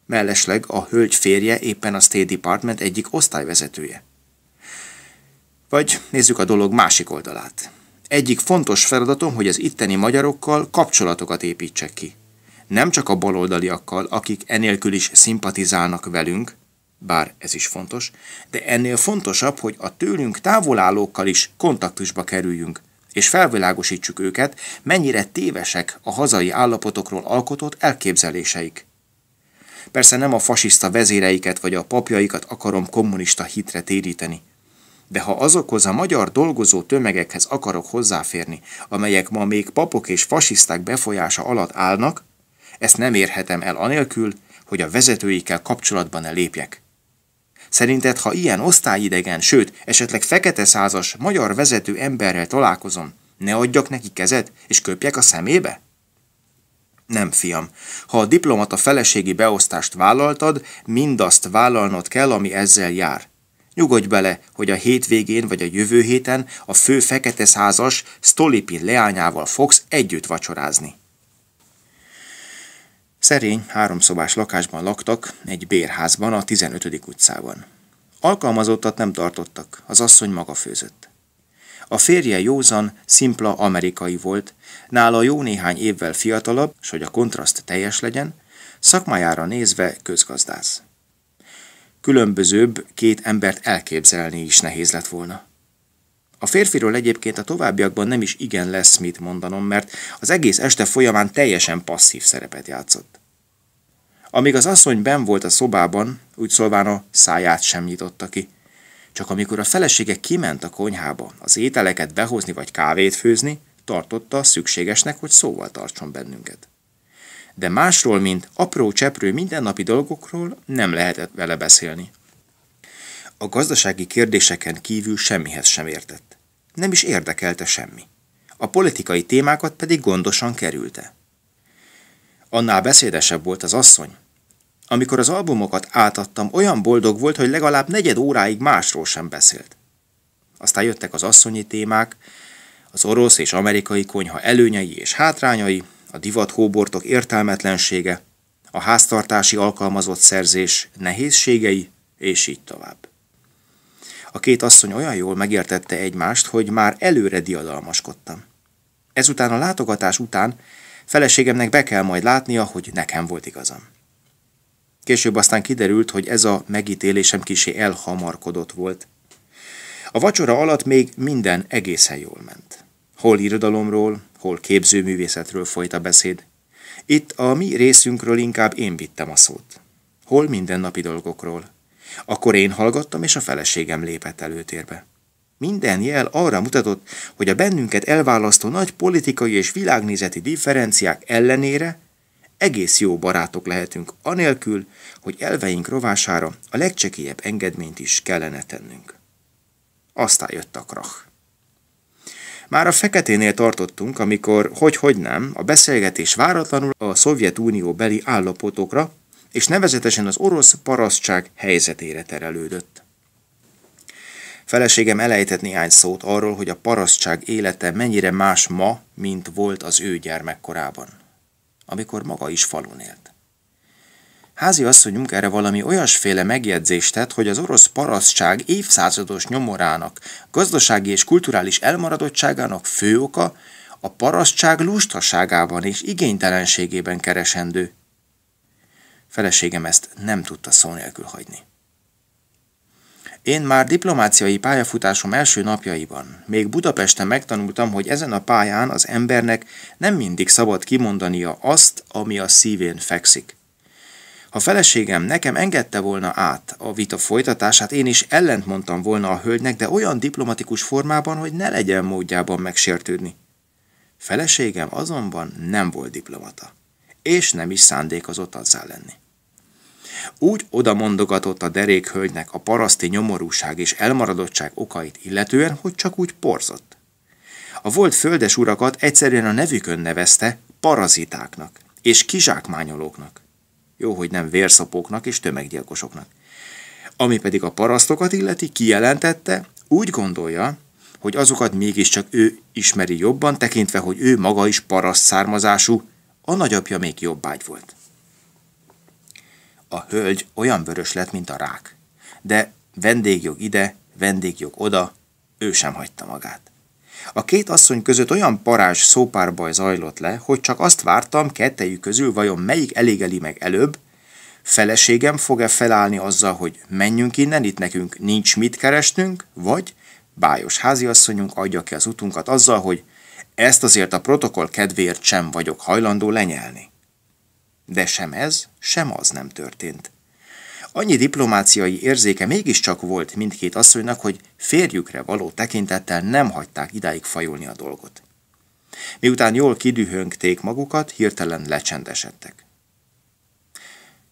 Mellesleg a hölgy férje éppen a State Department egyik osztályvezetője. Vagy nézzük a dolog másik oldalát. Egyik fontos feladatom, hogy az itteni magyarokkal kapcsolatokat építsek ki. Nem csak a baloldaliakkal, akik enélkül is szimpatizálnak velünk, bár ez is fontos, de ennél fontosabb, hogy a tőlünk távolállókkal is kontaktusba kerüljünk, és felvilágosítsuk őket, mennyire tévesek a hazai állapotokról alkotott elképzeléseik. Persze nem a fasiszta vezéreiket vagy a papjaikat akarom kommunista hitre téríteni – de ha azokhoz a magyar dolgozó tömegekhez akarok hozzáférni, amelyek ma még papok és fasiszták befolyása alatt állnak, ezt nem érhetem el anélkül, hogy a vezetőikkel kapcsolatban lépjek. Szerinted, ha ilyen osztályidegen, sőt, esetleg fekete százas magyar vezető emberrel találkozom, ne adjak neki kezet, és köpjek a szemébe? Nem, fiam. Ha a diplomata feleségi beosztást vállaltad, mindazt vállalnod kell, ami ezzel jár. Nyugodj bele, hogy a hétvégén vagy a jövő héten a fő fekete százas Stolipin leányával fogsz együtt vacsorázni. Szerény, háromszobás lakásban laktak, egy bérházban a 15. utcában. Alkalmazottat nem tartottak, az asszony maga főzött. A férje józan, szimpla amerikai volt, nála jó néhány évvel fiatalabb, s hogy a kontraszt teljes legyen, szakmájára nézve közgazdász különbözőbb két embert elképzelni is nehéz lett volna. A férfiról egyébként a továbbiakban nem is igen lesz mit mondanom, mert az egész este folyamán teljesen passzív szerepet játszott. Amíg az asszony ben volt a szobában, úgy szólván a száját sem nyitotta ki. Csak amikor a felesége kiment a konyhába az ételeket behozni vagy kávét főzni, tartotta szükségesnek, hogy szóval tartson bennünket de másról, mint apró cseprő mindennapi dolgokról nem lehetett vele beszélni. A gazdasági kérdéseken kívül semmihez sem értett. Nem is érdekelte semmi. A politikai témákat pedig gondosan kerülte. Annál beszédesebb volt az asszony. Amikor az albumokat átadtam, olyan boldog volt, hogy legalább negyed óráig másról sem beszélt. Aztán jöttek az asszonyi témák, az orosz és amerikai konyha előnyei és hátrányai, a divathóbortok értelmetlensége, a háztartási alkalmazott szerzés nehézségei, és így tovább. A két asszony olyan jól megértette egymást, hogy már előre diadalmaskodtam. Ezután a látogatás után feleségemnek be kell majd látnia, hogy nekem volt igazam. Később aztán kiderült, hogy ez a megítélésem kisé elhamarkodott volt. A vacsora alatt még minden egészen jól ment. Hol irodalomról, Hol képzőművészetről folyt a beszéd. Itt a mi részünkről inkább én vittem a szót. Hol mindennapi dolgokról. Akkor én hallgattam, és a feleségem lépett előtérbe. Minden jel arra mutatott, hogy a bennünket elválasztó nagy politikai és világnézeti differenciák ellenére egész jó barátok lehetünk, anélkül, hogy elveink rovására a legcsekélyebb engedményt is kellene tennünk. Aztán jött a krach. Már a feketénél tartottunk, amikor, hogy-hogy nem, a beszélgetés váratlanul a Szovjetunió beli állapotokra, és nevezetesen az orosz parasztság helyzetére terelődött. Feleségem elejtett néhány szót arról, hogy a parasztság élete mennyire más ma, mint volt az ő gyermekkorában, amikor maga is falun élt. Házi asszony munkára valami olyasféle megjegyzést tett, hogy az orosz parasztság évszázados nyomorának, gazdasági és kulturális elmaradottságának fő oka a parasztság lustaságában és igénytelenségében keresendő. Feleségem ezt nem tudta szó nélkül hagyni. Én már diplomáciai pályafutásom első napjaiban, még Budapesten megtanultam, hogy ezen a pályán az embernek nem mindig szabad kimondania azt, ami a szívén fekszik. Ha feleségem nekem engedte volna át a vita folytatását, én is ellent mondtam volna a hölgynek, de olyan diplomatikus formában, hogy ne legyen módjában megsértődni. Feleségem azonban nem volt diplomata, és nem is szándékozott azzá lenni. Úgy oda mondogatott a derék hölgynek a paraszti nyomorúság és elmaradottság okait illetően, hogy csak úgy porzott. A volt földes urakat egyszerűen a nevükön nevezte parazitáknak és kizsákmányolóknak. Jó, hogy nem vérszapóknak és tömeggyilkosoknak. Ami pedig a parasztokat illeti, kijelentette, úgy gondolja, hogy azokat mégiscsak ő ismeri jobban, tekintve, hogy ő maga is paraszt származású, a nagyapja még jobbágy volt. A hölgy olyan vörös lett, mint a rák, de vendégjog ide, vendégjog oda, ő sem hagyta magát. A két asszony között olyan parázs szópárbaj zajlott le, hogy csak azt vártam, kettejük közül vajon melyik elégeli meg előbb, feleségem fog-e felállni azzal, hogy menjünk innen, itt nekünk nincs mit keresnünk, vagy bájos háziasszonyunk adja ki az utunkat azzal, hogy ezt azért a protokoll kedvéért sem vagyok hajlandó lenyelni. De sem ez, sem az nem történt. Annyi diplomáciai érzéke mégiscsak volt mindkét asszonynak, hogy férjükre való tekintettel nem hagyták idáig fajulni a dolgot. Miután jól kidühöngték magukat, hirtelen lecsendesedtek.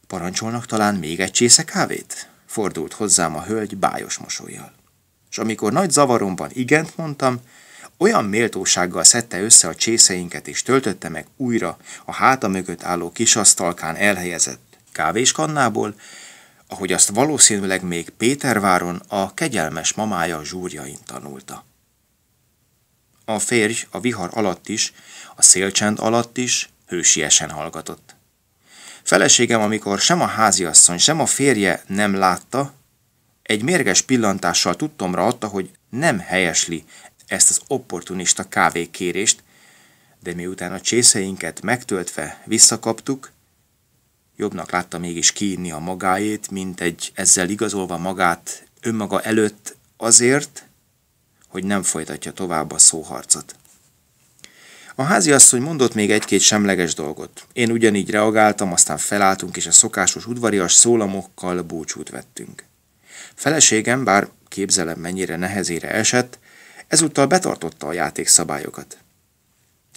Parancsolnak talán még egy csésze kávét? Fordult hozzám a hölgy bájos mosolyjal. És amikor nagy zavaromban igent mondtam, olyan méltósággal szedte össze a csészeinket és töltötte meg újra a háta mögött álló kisasztalkán elhelyezett kávéskannából, ahogy azt valószínűleg még Péterváron a kegyelmes mamája zsúrjain tanulta. A férj a vihar alatt is, a szélcsend alatt is hősiesen hallgatott. Feleségem, amikor sem a háziasszony, sem a férje nem látta, egy mérges pillantással tudtomra adta, hogy nem helyesli ezt az opportunista kávékérést, de miután a csészeinket megtöltve visszakaptuk, jobbnak látta mégis kiinni a magáét, mint egy ezzel igazolva magát önmaga előtt azért, hogy nem folytatja tovább a szóharcot. A háziasszony mondott még egy-két semleges dolgot. Én ugyanígy reagáltam, aztán felálltunk, és a szokásos udvarias szólamokkal búcsút vettünk. Feleségem, bár képzelem mennyire nehezére esett, ezúttal betartotta a játékszabályokat.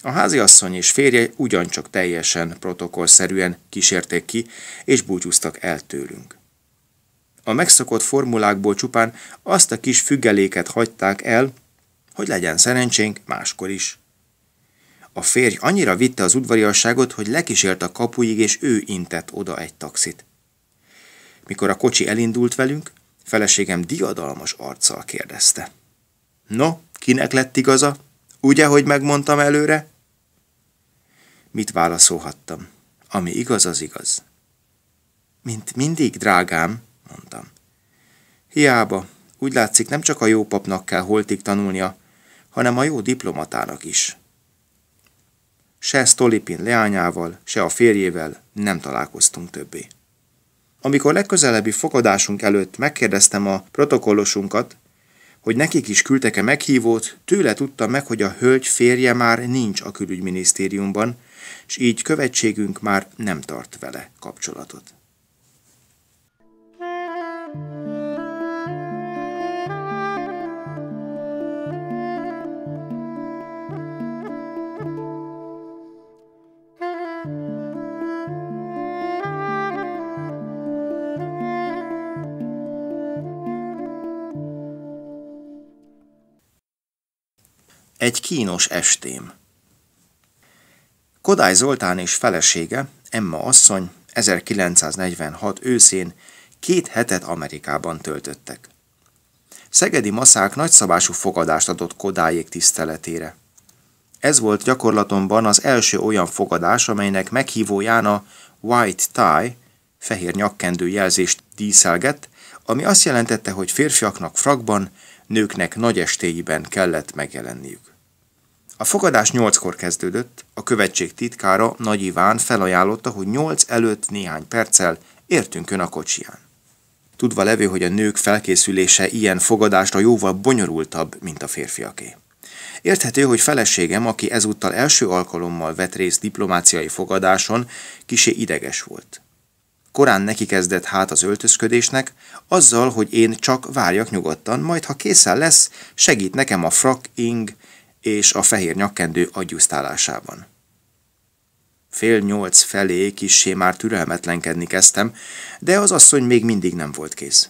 A háziasszony és férje ugyancsak teljesen protokollszerűen kísérték ki, és búcsúztak el tőlünk. A megszokott formulákból csupán azt a kis függeléket hagyták el, hogy legyen szerencsénk máskor is. A férj annyira vitte az udvariasságot, hogy lekísért a kapuig, és ő intett oda egy taxit. Mikor a kocsi elindult velünk, feleségem diadalmas arccal kérdezte. No, kinek lett igaza? Ugye, hogy megmondtam előre? Mit válaszolhattam? Ami igaz, az igaz. Mint mindig, drágám, mondtam. Hiába, úgy látszik, nem csak a jó papnak kell holtig tanulnia, hanem a jó diplomatának is. Se Stolipin leányával, se a férjével nem találkoztunk többé. Amikor legközelebbi fogadásunk előtt megkérdeztem a protokollosunkat, hogy nekik is küldtek-e meghívót, tőle tudta meg, hogy a hölgy férje már nincs a külügyminisztériumban, és így követségünk már nem tart vele kapcsolatot. Egy kínos estém. Kodály Zoltán és felesége, Emma asszony 1946 őszén két hetet Amerikában töltöttek. Szegedi maszák nagyszabású fogadást adott Kodályék tiszteletére. Ez volt gyakorlatomban az első olyan fogadás, amelynek meghívóján a white tie, fehér nyakkendő jelzést díszelgett, ami azt jelentette, hogy férfiaknak frakban, nőknek nagy estéiben kellett megjelenniük. A fogadás nyolckor kezdődött, a követség titkára Nagy Iván felajánlotta, hogy nyolc előtt néhány perccel értünk ön a kocsiján. Tudva levő, hogy a nők felkészülése ilyen fogadásra jóval bonyolultabb, mint a férfiaké. Érthető, hogy feleségem, aki ezúttal első alkalommal vett részt diplomáciai fogadáson, kisé ideges volt korán neki kezdett hát az öltözködésnek, azzal, hogy én csak várjak nyugodtan, majd ha készen lesz, segít nekem a frak, ing és a fehér nyakkendő agyusztálásában. Fél nyolc felé kissé már türelmetlenkedni kezdtem, de az asszony még mindig nem volt kész.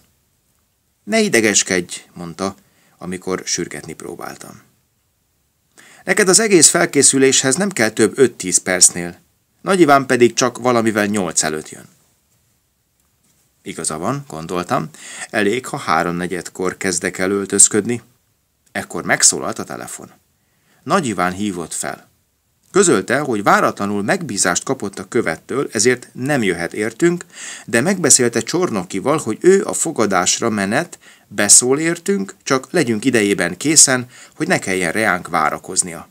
Ne idegeskedj, mondta, amikor sürgetni próbáltam. Neked az egész felkészüléshez nem kell több öt tíz percnél, Nagyiván pedig csak valamivel nyolc előtt jön. Igaza van, gondoltam, elég, ha háromnegyedkor kezdek el öltözködni. Ekkor megszólalt a telefon. Nagy Iván hívott fel. Közölte, hogy váratlanul megbízást kapott a követtől, ezért nem jöhet értünk, de megbeszélte Csornokival, hogy ő a fogadásra menet, beszól értünk, csak legyünk idejében készen, hogy ne kelljen reánk várakoznia.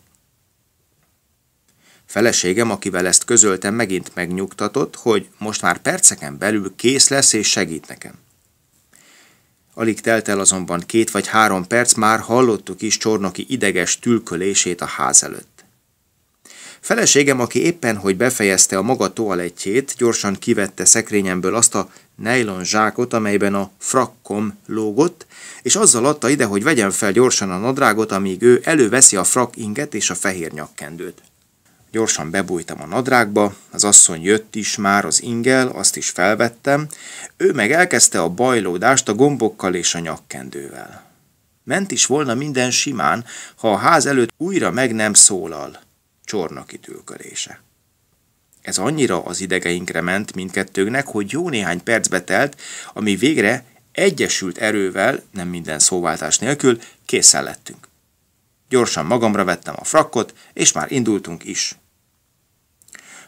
Feleségem, akivel ezt közöltem, megint megnyugtatott, hogy most már perceken belül kész lesz és segít nekem. Alig telt el azonban két vagy három perc, már hallottuk is Csornoki ideges tülkölését a ház előtt. Feleségem, aki éppen, hogy befejezte a maga toalettjét, gyorsan kivette szekrényemből azt a nejlon zsákot, amelyben a frakkom lógott, és azzal adta ide, hogy vegyem fel gyorsan a nadrágot, amíg ő előveszi a frak inget és a fehér nyakkendőt. Gyorsan bebújtam a nadrágba, az asszony jött is már az ingel, azt is felvettem, ő meg elkezdte a bajlódást a gombokkal és a nyakkendővel. Ment is volna minden simán, ha a ház előtt újra meg nem szólal. Csornaki tülkölése. Ez annyira az idegeinkre ment mindkettőnknek, hogy jó néhány percbe telt, ami végre egyesült erővel, nem minden szóváltás nélkül, készen lettünk. Gyorsan magamra vettem a frakkot, és már indultunk is.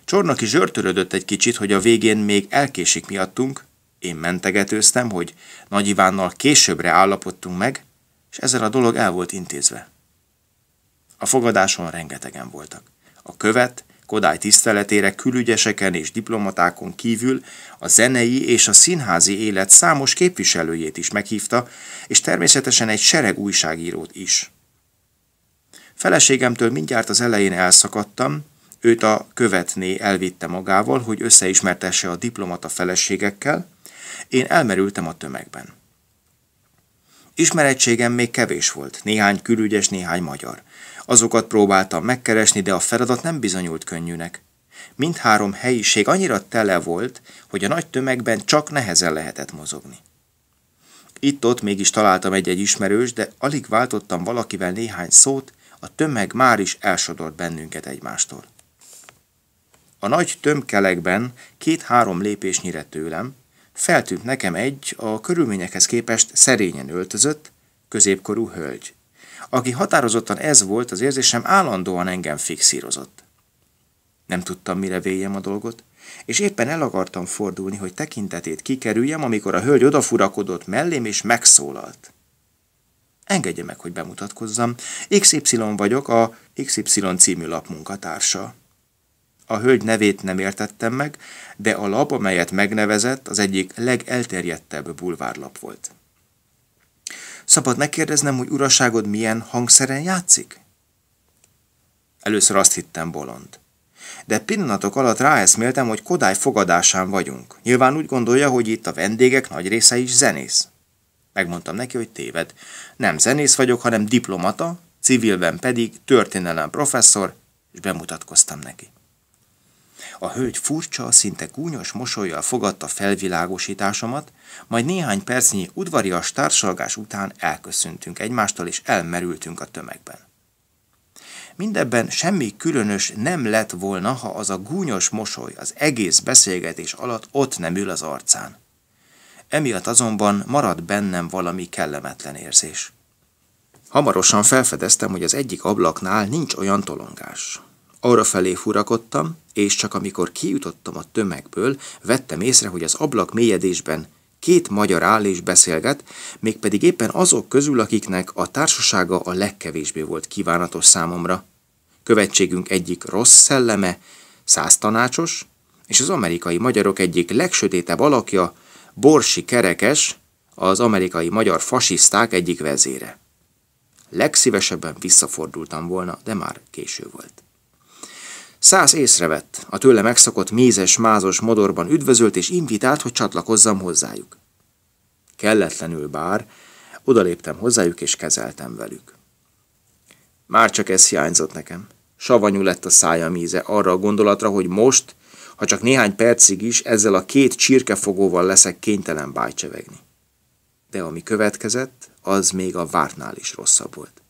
Csornoki zsörtörödött egy kicsit, hogy a végén még elkésik miattunk, én mentegetőztem, hogy Nagy Ivánnal későbbre állapodtunk meg, és ezzel a dolog el volt intézve. A fogadáson rengetegen voltak. A követ, Kodály tiszteletére külügyeseken és diplomatákon kívül a zenei és a színházi élet számos képviselőjét is meghívta, és természetesen egy sereg újságírót is. Feleségemtől mindjárt az elején elszakadtam, Őt a követné elvitte magával, hogy összeismertesse a diplomata feleségekkel, én elmerültem a tömegben. Ismerettségem még kevés volt, néhány külügyes, néhány magyar. Azokat próbáltam megkeresni, de a feladat nem bizonyult könnyűnek. Mindhárom helyiség annyira tele volt, hogy a nagy tömegben csak nehezen lehetett mozogni. Itt-ott mégis találtam egy-egy ismerős, de alig váltottam valakivel néhány szót, a tömeg már is elsodort bennünket egymástól. A nagy tömkelekben két-három lépésnyire tőlem feltűnt nekem egy a körülményekhez képest szerényen öltözött, középkorú hölgy, aki határozottan ez volt az érzésem állandóan engem fixírozott. Nem tudtam, mire véljem a dolgot, és éppen el akartam fordulni, hogy tekintetét kikerüljem, amikor a hölgy odafurakodott mellém és megszólalt. Engedje meg, hogy bemutatkozzam. XY vagyok, a XY című lap munkatársa. A hölgy nevét nem értettem meg, de a lap, amelyet megnevezett, az egyik legelterjedtebb bulvárlap volt. Szabad megkérdeznem, hogy uraságod milyen hangszeren játszik? Először azt hittem bolond. De pillanatok alatt ráeszméltem, hogy Kodály fogadásán vagyunk. Nyilván úgy gondolja, hogy itt a vendégek nagy része is zenész. Megmondtam neki, hogy téved. Nem zenész vagyok, hanem diplomata, civilben pedig történelem professzor, és bemutatkoztam neki. A hölgy furcsa, szinte gúnyos mosolyjal fogadta felvilágosításomat, majd néhány percnyi udvarias társalgás után elköszöntünk egymástól és elmerültünk a tömegben. Mindebben semmi különös nem lett volna, ha az a gúnyos mosoly az egész beszélgetés alatt ott nem ül az arcán. Emiatt azonban maradt bennem valami kellemetlen érzés. Hamarosan felfedeztem, hogy az egyik ablaknál nincs olyan tolongás. Arra felé furakodtam, és csak amikor kijutottam a tömegből, vettem észre, hogy az ablak mélyedésben két magyar áll és beszélget, mégpedig éppen azok közül, akiknek a társasága a legkevésbé volt kívánatos számomra. Követségünk egyik rossz szelleme, tanácsos, és az amerikai magyarok egyik legsötétebb alakja, Borsi Kerekes, az amerikai magyar fasiszták egyik vezére. Legszívesebben visszafordultam volna, de már késő volt. Száz észrevett, a tőle megszokott mézes-mázos modorban üdvözölt és invitált, hogy csatlakozzam hozzájuk. Kelletlenül bár, odaléptem hozzájuk és kezeltem velük. Már csak ez hiányzott nekem. Savanyú lett a szája íze arra a gondolatra, hogy most, ha csak néhány percig is, ezzel a két csirkefogóval leszek kénytelen bájcsevegni. De ami következett, az még a vártnál is rosszabb volt.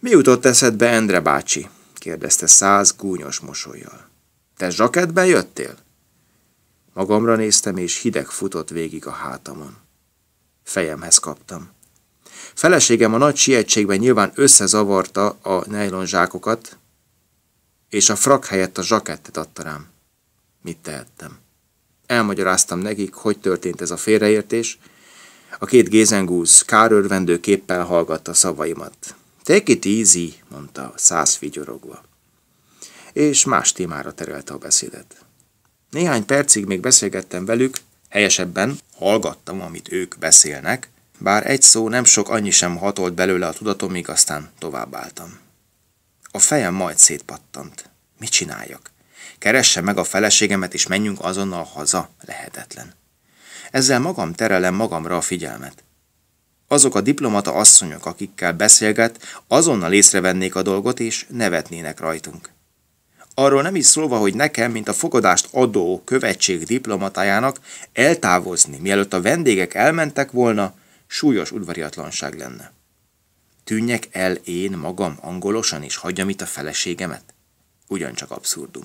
Mi jutott eszedbe, Endre bácsi? kérdezte száz gúnyos mosolyjal. Te zsaketben jöttél? Magamra néztem, és hideg futott végig a hátamon. Fejemhez kaptam. Feleségem a nagy sietségben nyilván összezavarta a zsákokat, és a frak helyett a zsakettet adta rám. Mit tehettem? Elmagyaráztam nekik, hogy történt ez a félreértés. A két gézengúz kárörvendő képpel hallgatta szavaimat. Take it easy, mondta, száz vigyorogva. És más témára terelte a beszédet. Néhány percig még beszélgettem velük, helyesebben hallgattam, amit ők beszélnek, bár egy szó nem sok annyi sem hatolt belőle a tudatomig, aztán továbbáltam. A fejem majd szétpattant. Mit csináljak? Keresse meg a feleségemet, és menjünk azonnal haza? Lehetetlen. Ezzel magam terelem magamra a figyelmet. Azok a diplomata asszonyok, akikkel beszélget, azonnal észrevennék a dolgot és nevetnének rajtunk. Arról nem is szólva, hogy nekem, mint a fogadást adó követség diplomatájának eltávozni, mielőtt a vendégek elmentek volna, súlyos udvariatlanság lenne. Tűnjek el én magam angolosan, és hagyjam itt a feleségemet? Ugyancsak abszurdum.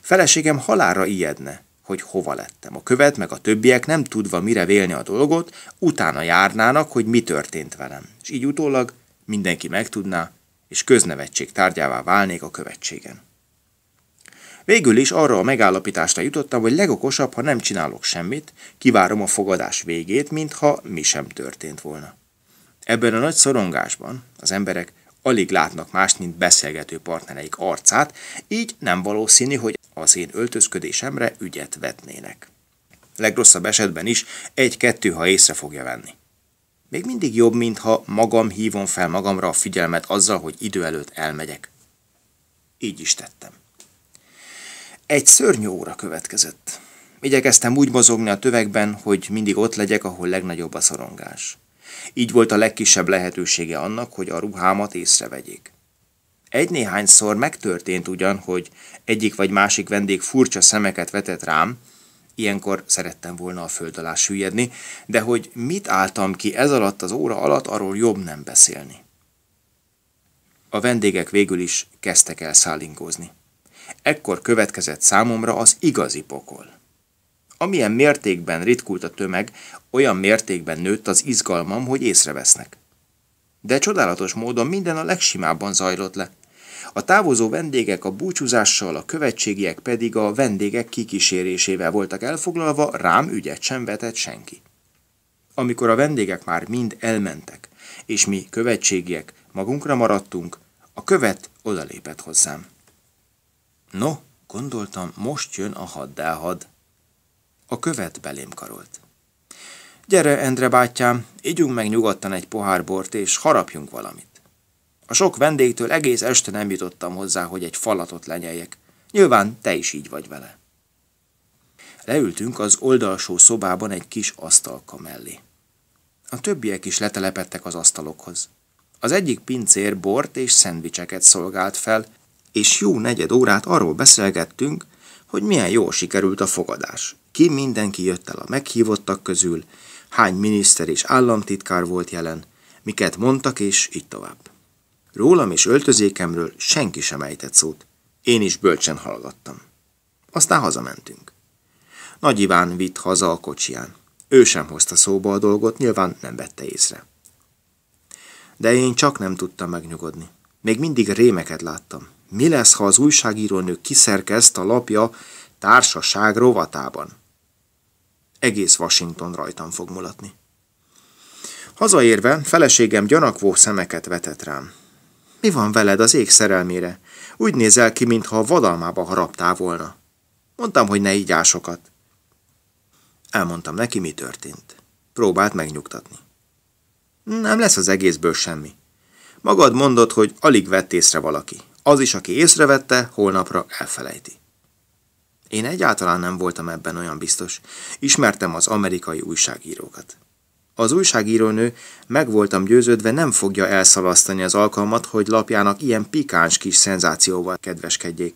Feleségem halára ijedne, hogy hova lettem. A követ meg a többiek nem tudva mire vélni a dolgot, utána járnának, hogy mi történt velem. És így utólag mindenki megtudná, és köznevetség tárgyává válnék a követségen. Végül is arra a megállapításra jutottam, hogy legokosabb, ha nem csinálok semmit, kivárom a fogadás végét, mintha mi sem történt volna. Ebben a nagy szorongásban az emberek alig látnak más, mint beszélgető partnereik arcát, így nem valószínű, hogy az én öltözködésemre ügyet vetnének. Legrosszabb esetben is egy-kettő, ha észre fogja venni. Még mindig jobb, mintha magam hívom fel magamra a figyelmet azzal, hogy idő előtt elmegyek. Így is tettem. Egy szörnyű óra következett. Igyekeztem úgy mozogni a tövegben, hogy mindig ott legyek, ahol legnagyobb a szorongás. Így volt a legkisebb lehetősége annak, hogy a ruhámat észrevegyék. Egy néhányszor megtörtént ugyan, hogy egyik vagy másik vendég furcsa szemeket vetett rám, ilyenkor szerettem volna a föld alá süllyedni, de hogy mit álltam ki ez alatt az óra alatt, arról jobb nem beszélni. A vendégek végül is kezdtek el szállingózni. Ekkor következett számomra az igazi pokol. Amilyen mértékben ritkult a tömeg, olyan mértékben nőtt az izgalmam, hogy észrevesznek. De csodálatos módon minden a legsimábban zajlott le – a távozó vendégek a búcsúzással, a követségiek pedig a vendégek kikísérésével voltak elfoglalva, rám ügyet sem vetett senki. Amikor a vendégek már mind elmentek, és mi követségiek magunkra maradtunk, a követ odalépett hozzám. No, gondoltam, most jön a haddáhad. A követ belém karolt. Gyere, Endre bátyám, ígyunk meg nyugodtan egy pohár bort, és harapjunk valamit. A sok vendégtől egész este nem jutottam hozzá, hogy egy falatot lenyeljek. Nyilván te is így vagy vele. Leültünk az oldalsó szobában egy kis asztalka mellé. A többiek is letelepettek az asztalokhoz. Az egyik pincér bort és szendvicseket szolgált fel, és jó negyed órát arról beszélgettünk, hogy milyen jól sikerült a fogadás. Ki mindenki jött el a meghívottak közül, hány miniszter és államtitkár volt jelen, miket mondtak, és így tovább. Rólam és öltözékemről senki sem ejtett szót. Én is bölcsen hallgattam. Aztán hazamentünk. Nagy Iván vitt haza a kocsiján. Ő sem hozta szóba a dolgot, nyilván nem vette észre. De én csak nem tudtam megnyugodni. Még mindig rémeket láttam. Mi lesz, ha az újságírónő kiszerkezt a lapja társaság rovatában? Egész Washington rajtam fog mulatni. Hazaérve feleségem gyanakvó szemeket vetett rám. Mi van veled az ég szerelmére? Úgy nézel ki, mintha a vadalmába haraptál volna. Mondtam, hogy ne így ásokat. Elmondtam neki, mi történt. Próbált megnyugtatni. Nem lesz az egészből semmi. Magad mondod, hogy alig vett észre valaki. Az is, aki észrevette, holnapra elfelejti. Én egyáltalán nem voltam ebben olyan biztos. Ismertem az amerikai újságírókat. Az újságírónő meg voltam győződve nem fogja elszalasztani az alkalmat, hogy lapjának ilyen pikáns kis szenzációval kedveskedjék.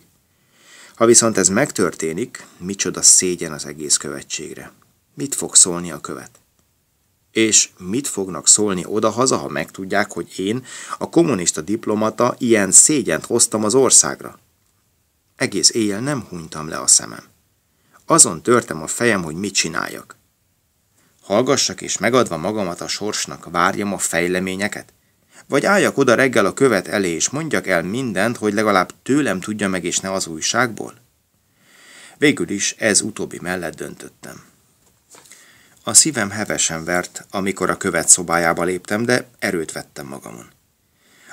Ha viszont ez megtörténik, micsoda szégyen az egész követségre. Mit fog szólni a követ? És mit fognak szólni odahaza, ha megtudják, hogy én, a kommunista diplomata, ilyen szégyent hoztam az országra? Egész éjjel nem hunytam le a szemem. Azon törtem a fejem, hogy mit csináljak. Hallgassak és megadva magamat a sorsnak, várjam a fejleményeket? Vagy álljak oda reggel a követ elé, és mondjak el mindent, hogy legalább tőlem tudja meg, és ne az újságból? Végül is ez utóbbi mellett döntöttem. A szívem hevesen vert, amikor a követ szobájába léptem, de erőt vettem magamon.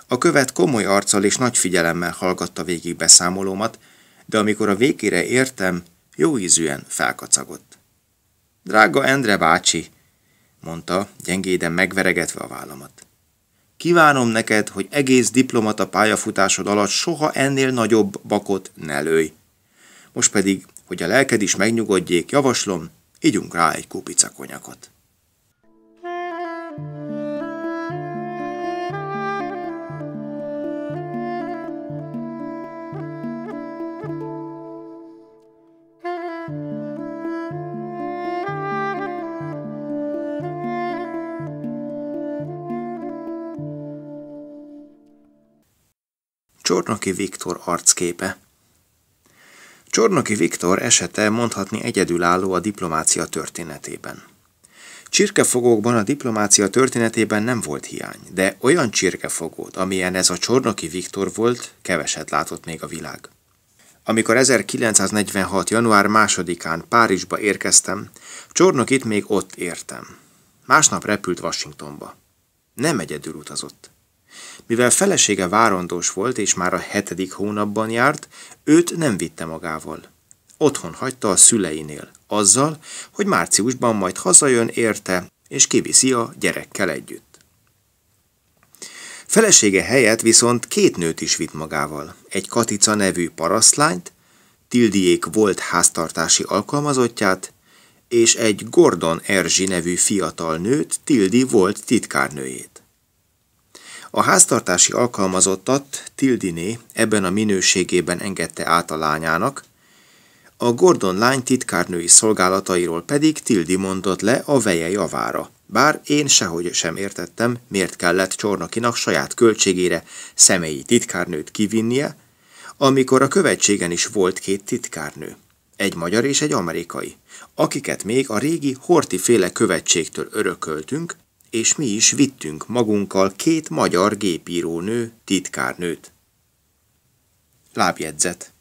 A követ komoly arccal és nagy figyelemmel hallgatta végig beszámolómat, de amikor a végére értem, jó ízűen felkacagott. Drága Endre bácsi, mondta, gyengéden megveregetve a vállamat. Kívánom neked, hogy egész diplomata pályafutásod alatt soha ennél nagyobb bakot ne lőj. Most pedig, hogy a lelked is megnyugodjék, javaslom, ígyunk rá egy kupica konyakot. Csornoki Viktor arcképe. Csornoki Viktor esete mondhatni egyedülálló a diplomácia történetében. Csirkefogókban a diplomácia történetében nem volt hiány, de olyan csirkefogót, amilyen ez a Csornoki Viktor volt, keveset látott még a világ. Amikor 1946. január 2-án Párizsba érkeztem, Csornokit még ott értem. Másnap repült Washingtonba. Nem egyedül utazott. Mivel felesége várandós volt, és már a hetedik hónapban járt, őt nem vitte magával. Otthon hagyta a szüleinél, azzal, hogy márciusban majd hazajön érte, és kiviszi a gyerekkel együtt. Felesége helyett viszont két nőt is vitt magával, egy Katica nevű parasztlányt, Tildiék volt háztartási alkalmazottját, és egy Gordon Erzsi nevű fiatal nőt, Tildi volt titkárnőjét. A háztartási alkalmazottat Tildiné ebben a minőségében engedte át a lányának, a Gordon lány titkárnői szolgálatairól pedig Tildi mondott le a veje javára. Bár én sehogy sem értettem, miért kellett csornakinak saját költségére személyi titkárnőt kivinnie, amikor a követségen is volt két titkárnő. Egy magyar és egy amerikai, akiket még a régi Horti féle követségtől örököltünk, és mi is vittünk magunkkal két magyar gépírónő, titkárnőt. Lábjegyzet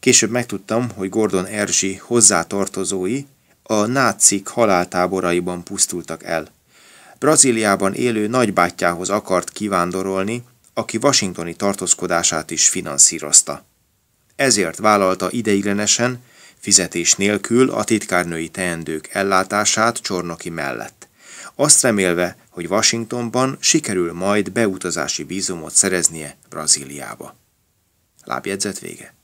Később megtudtam, hogy Gordon Erzsi hozzátartozói a nácik haláltáboraiban pusztultak el. Brazíliában élő nagybátyjához akart kivándorolni, aki washingtoni tartózkodását is finanszírozta. Ezért vállalta ideiglenesen, fizetés nélkül a titkárnői teendők ellátását Csornoki mellett azt remélve, hogy Washingtonban sikerül majd beutazási vízumot szereznie Brazíliába. Lábjegyzet vége.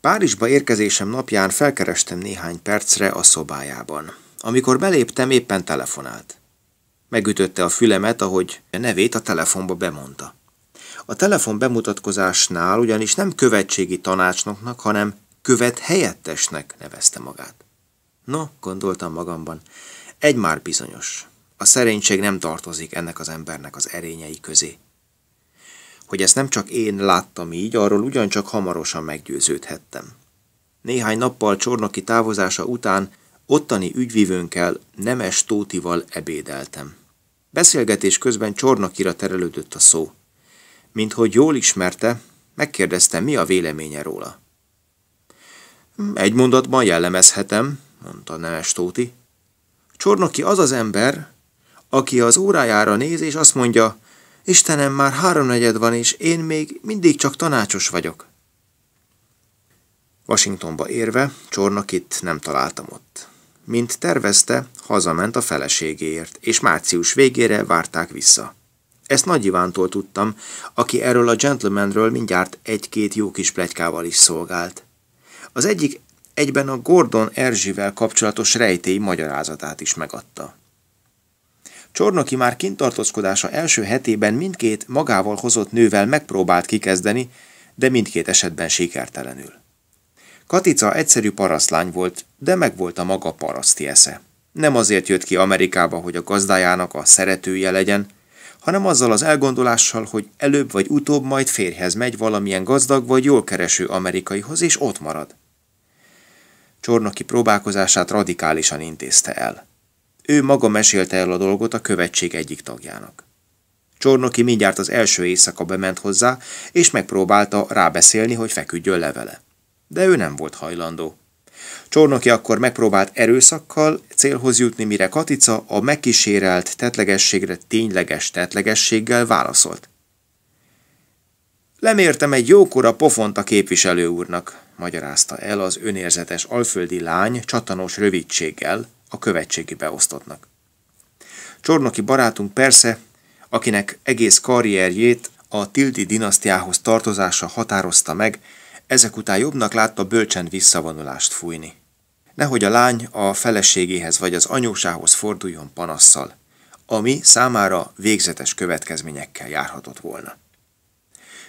Párizsba érkezésem napján felkerestem néhány percre a szobájában. Amikor beléptem, éppen telefonált. Megütötte a fülemet, ahogy a nevét a telefonba bemondta. A telefon bemutatkozásnál ugyanis nem követségi tanácsnoknak, hanem követ helyettesnek nevezte magát. No, gondoltam magamban, egy már bizonyos. A szerénység nem tartozik ennek az embernek az erényei közé. Hogy ezt nem csak én láttam így, arról ugyancsak hamarosan meggyőződhettem. Néhány nappal csornoki távozása után ottani ügyvívőnkkel, Nemes Tótival ebédeltem. Beszélgetés közben csornokira terelődött a szó. Mint hogy jól ismerte, megkérdeztem, mi a véleménye róla. Egy mondatban jellemezhetem, mondta Nemes Tóti. Csornoki az az ember, aki az órájára néz és azt mondja, Istenem, már háromnegyed van, és én még mindig csak tanácsos vagyok. Washingtonba érve, Csornokit nem találtam ott. Mint tervezte, hazament a feleségéért, és március végére várták vissza. Ezt Nagy Ivántól tudtam, aki erről a gentlemanről mindjárt egy-két jó kis plegykával is szolgált. Az egyik egyben a Gordon Erzsivel kapcsolatos rejtély magyarázatát is megadta. Csornoki már kintartózkodása első hetében mindkét magával hozott nővel megpróbált kikezdeni, de mindkét esetben sikertelenül. Katica egyszerű parasztlány volt, de megvolt a maga paraszti esze. Nem azért jött ki Amerikába, hogy a gazdájának a szeretője legyen, hanem azzal az elgondolással, hogy előbb vagy utóbb majd férhez megy valamilyen gazdag vagy jól kereső amerikaihoz, és ott marad. Csornoki próbálkozását radikálisan intézte el. Ő maga mesélte el a dolgot a követség egyik tagjának. Csornoki mindjárt az első éjszaka bement hozzá, és megpróbálta rábeszélni, hogy feküdjön levele. De ő nem volt hajlandó. Csornoki akkor megpróbált erőszakkal célhoz jutni, mire Katica a megkísérelt tetlegességre tényleges tetlegességgel válaszolt. Lemértem egy jókora pofont a képviselő úrnak magyarázta el az önérzetes alföldi lány csatanos rövidséggel a követségi beosztottnak. Csornoki barátunk persze, akinek egész karrierjét a Tildi dinasztiához tartozása határozta meg, ezek után jobbnak látta bölcsen visszavonulást fújni. Nehogy a lány a feleségéhez vagy az anyósához forduljon panasszal, ami számára végzetes következményekkel járhatott volna.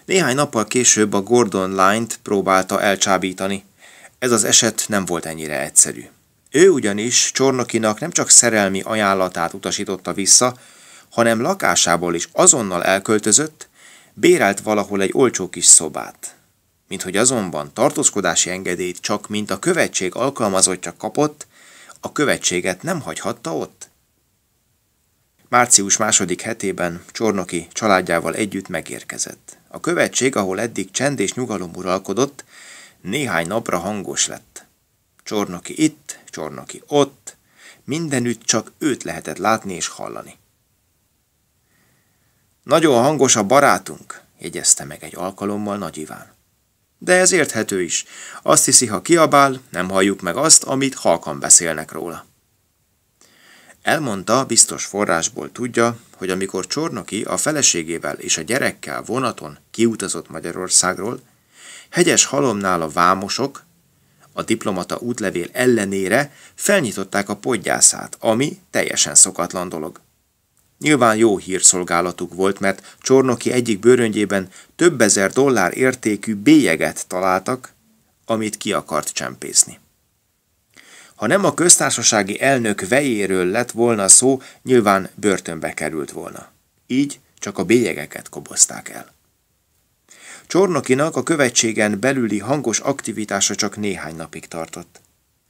Néhány nappal később a Gordon Line-t próbálta elcsábítani. Ez az eset nem volt ennyire egyszerű. Ő ugyanis Csornokinak nem csak szerelmi ajánlatát utasította vissza, hanem lakásából is azonnal elköltözött, bérelt valahol egy olcsó kis szobát. Mint hogy azonban tartózkodási engedélyt csak mint a követség alkalmazottja kapott, a követséget nem hagyhatta ott. Március második hetében Csornoki családjával együtt megérkezett. A követség, ahol eddig csend és nyugalom uralkodott, néhány napra hangos lett. Csornoki itt, Csornoki ott, mindenütt csak őt lehetett látni és hallani. Nagyon hangos a barátunk, jegyezte meg egy alkalommal Nagy Iván. De ez érthető is. Azt hiszi, ha kiabál, nem halljuk meg azt, amit halkan beszélnek róla. Elmondta, biztos forrásból tudja, hogy amikor Csornoki a feleségével és a gyerekkel vonaton kiutazott Magyarországról, hegyes halomnál a vámosok, a diplomata útlevél ellenére felnyitották a podgyászát, ami teljesen szokatlan dolog. Nyilván jó hírszolgálatuk volt, mert Csornoki egyik bőröngyében több ezer dollár értékű bélyeget találtak, amit ki akart csempészni. Ha nem a köztársasági elnök vejéről lett volna szó, nyilván börtönbe került volna. Így csak a bélyegeket kobozták el. Csornokinak a követségen belüli hangos aktivitása csak néhány napig tartott.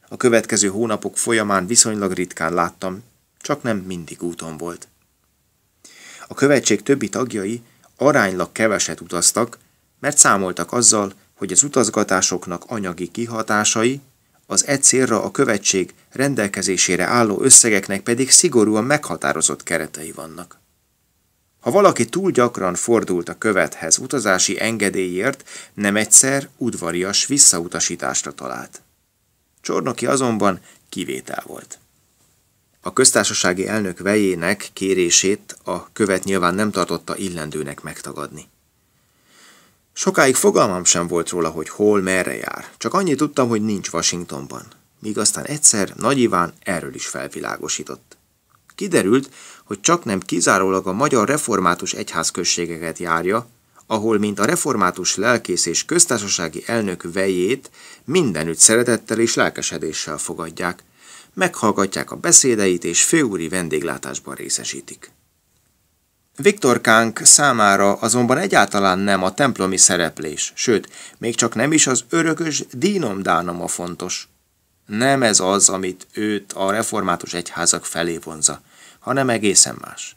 A következő hónapok folyamán viszonylag ritkán láttam, csak nem mindig úton volt. A követség többi tagjai aránylag keveset utaztak, mert számoltak azzal, hogy az utazgatásoknak anyagi kihatásai az e célra a követség rendelkezésére álló összegeknek pedig szigorúan meghatározott keretei vannak. Ha valaki túl gyakran fordult a követhez utazási engedélyért, nem egyszer udvarias visszautasításra talált. Csornoki azonban kivétel volt. A köztársasági elnök vejének kérését a követ nyilván nem tartotta illendőnek megtagadni. Sokáig fogalmam sem volt róla, hogy hol, merre jár. Csak annyit tudtam, hogy nincs Washingtonban. Míg aztán egyszer Nagy Iván erről is felvilágosított. Kiderült, hogy csak nem kizárólag a magyar református egyházközségeket járja, ahol, mint a református lelkész és köztársasági elnök vejét, mindenütt szeretettel és lelkesedéssel fogadják, meghallgatják a beszédeit és főúri vendéglátásban részesítik. Kánk számára azonban egyáltalán nem a templomi szereplés, sőt, még csak nem is az örökös dínomdánom a fontos. Nem ez az, amit őt a református egyházak felé vonza, hanem egészen más.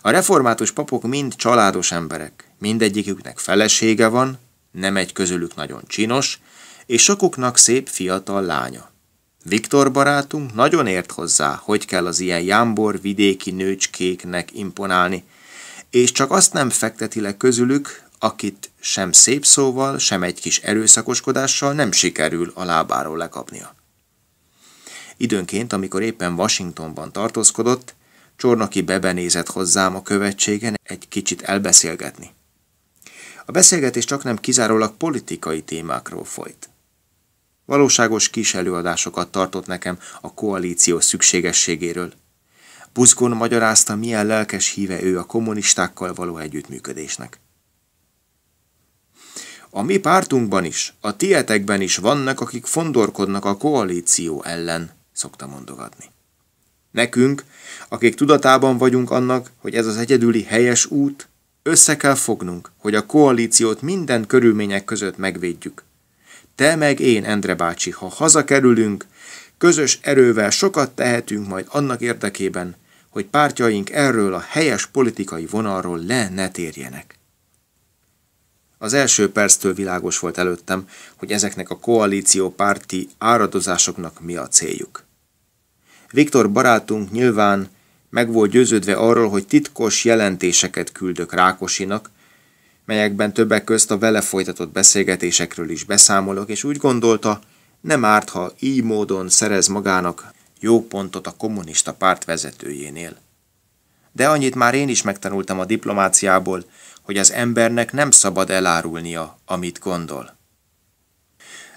A református papok mind családos emberek, mindegyiküknek felesége van, nem egy közülük nagyon csinos, és sokuknak szép fiatal lánya. Viktor barátunk nagyon ért hozzá, hogy kell az ilyen jámbor vidéki nőcskéknek imponálni, és csak azt nem fekteti le közülük, akit sem szép szóval, sem egy kis erőszakoskodással nem sikerül a lábáról lekapnia. Időnként, amikor éppen Washingtonban tartózkodott, Csornoki bebenézett hozzám a követségen egy kicsit elbeszélgetni. A beszélgetés csak nem kizárólag politikai témákról folyt. Valóságos kis előadásokat tartott nekem a koalíció szükségességéről – Buzgón magyarázta, milyen lelkes híve ő a kommunistákkal való együttműködésnek. A mi pártunkban is, a tietekben is vannak, akik fondorkodnak a koalíció ellen, szokta mondogatni. Nekünk, akik tudatában vagyunk annak, hogy ez az egyedüli helyes út, össze kell fognunk, hogy a koalíciót minden körülmények között megvédjük. Te meg én, Endre bácsi, ha hazakerülünk, közös erővel sokat tehetünk majd annak érdekében, hogy pártjaink erről a helyes politikai vonalról le ne térjenek. Az első perctől világos volt előttem, hogy ezeknek a koalíció párti áradozásoknak mi a céljuk. Viktor barátunk nyilván meg volt győződve arról, hogy titkos jelentéseket küldök Rákosinak, melyekben többek közt a vele folytatott beszélgetésekről is beszámolok, és úgy gondolta, nem árt, ha így módon szerez magának jó pontot a kommunista párt vezetőjénél. De annyit már én is megtanultam a diplomáciából, hogy az embernek nem szabad elárulnia, amit gondol.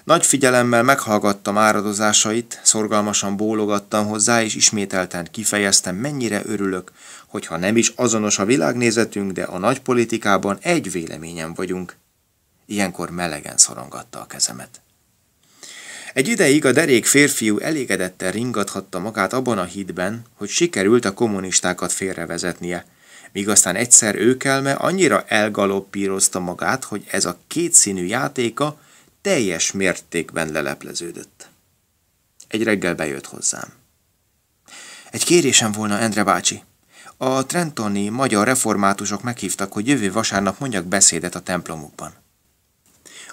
Nagy figyelemmel meghallgattam áradozásait, szorgalmasan bólogattam hozzá, és ismételten kifejeztem, mennyire örülök, hogyha nem is azonos a világnézetünk, de a nagy politikában egy véleményen vagyunk. Ilyenkor melegen szorongatta a kezemet. Egy ideig a derék férfiú elégedetten ringathatta magát abban a hitben, hogy sikerült a kommunistákat félrevezetnie, míg aztán egyszer őkelme annyira elgaloppírozta magát, hogy ez a kétszínű játéka teljes mértékben lelepleződött. Egy reggel bejött hozzám. Egy kérésem volna, Endre bácsi. A trentoni magyar reformátusok meghívtak, hogy jövő vasárnap mondjak beszédet a templomukban.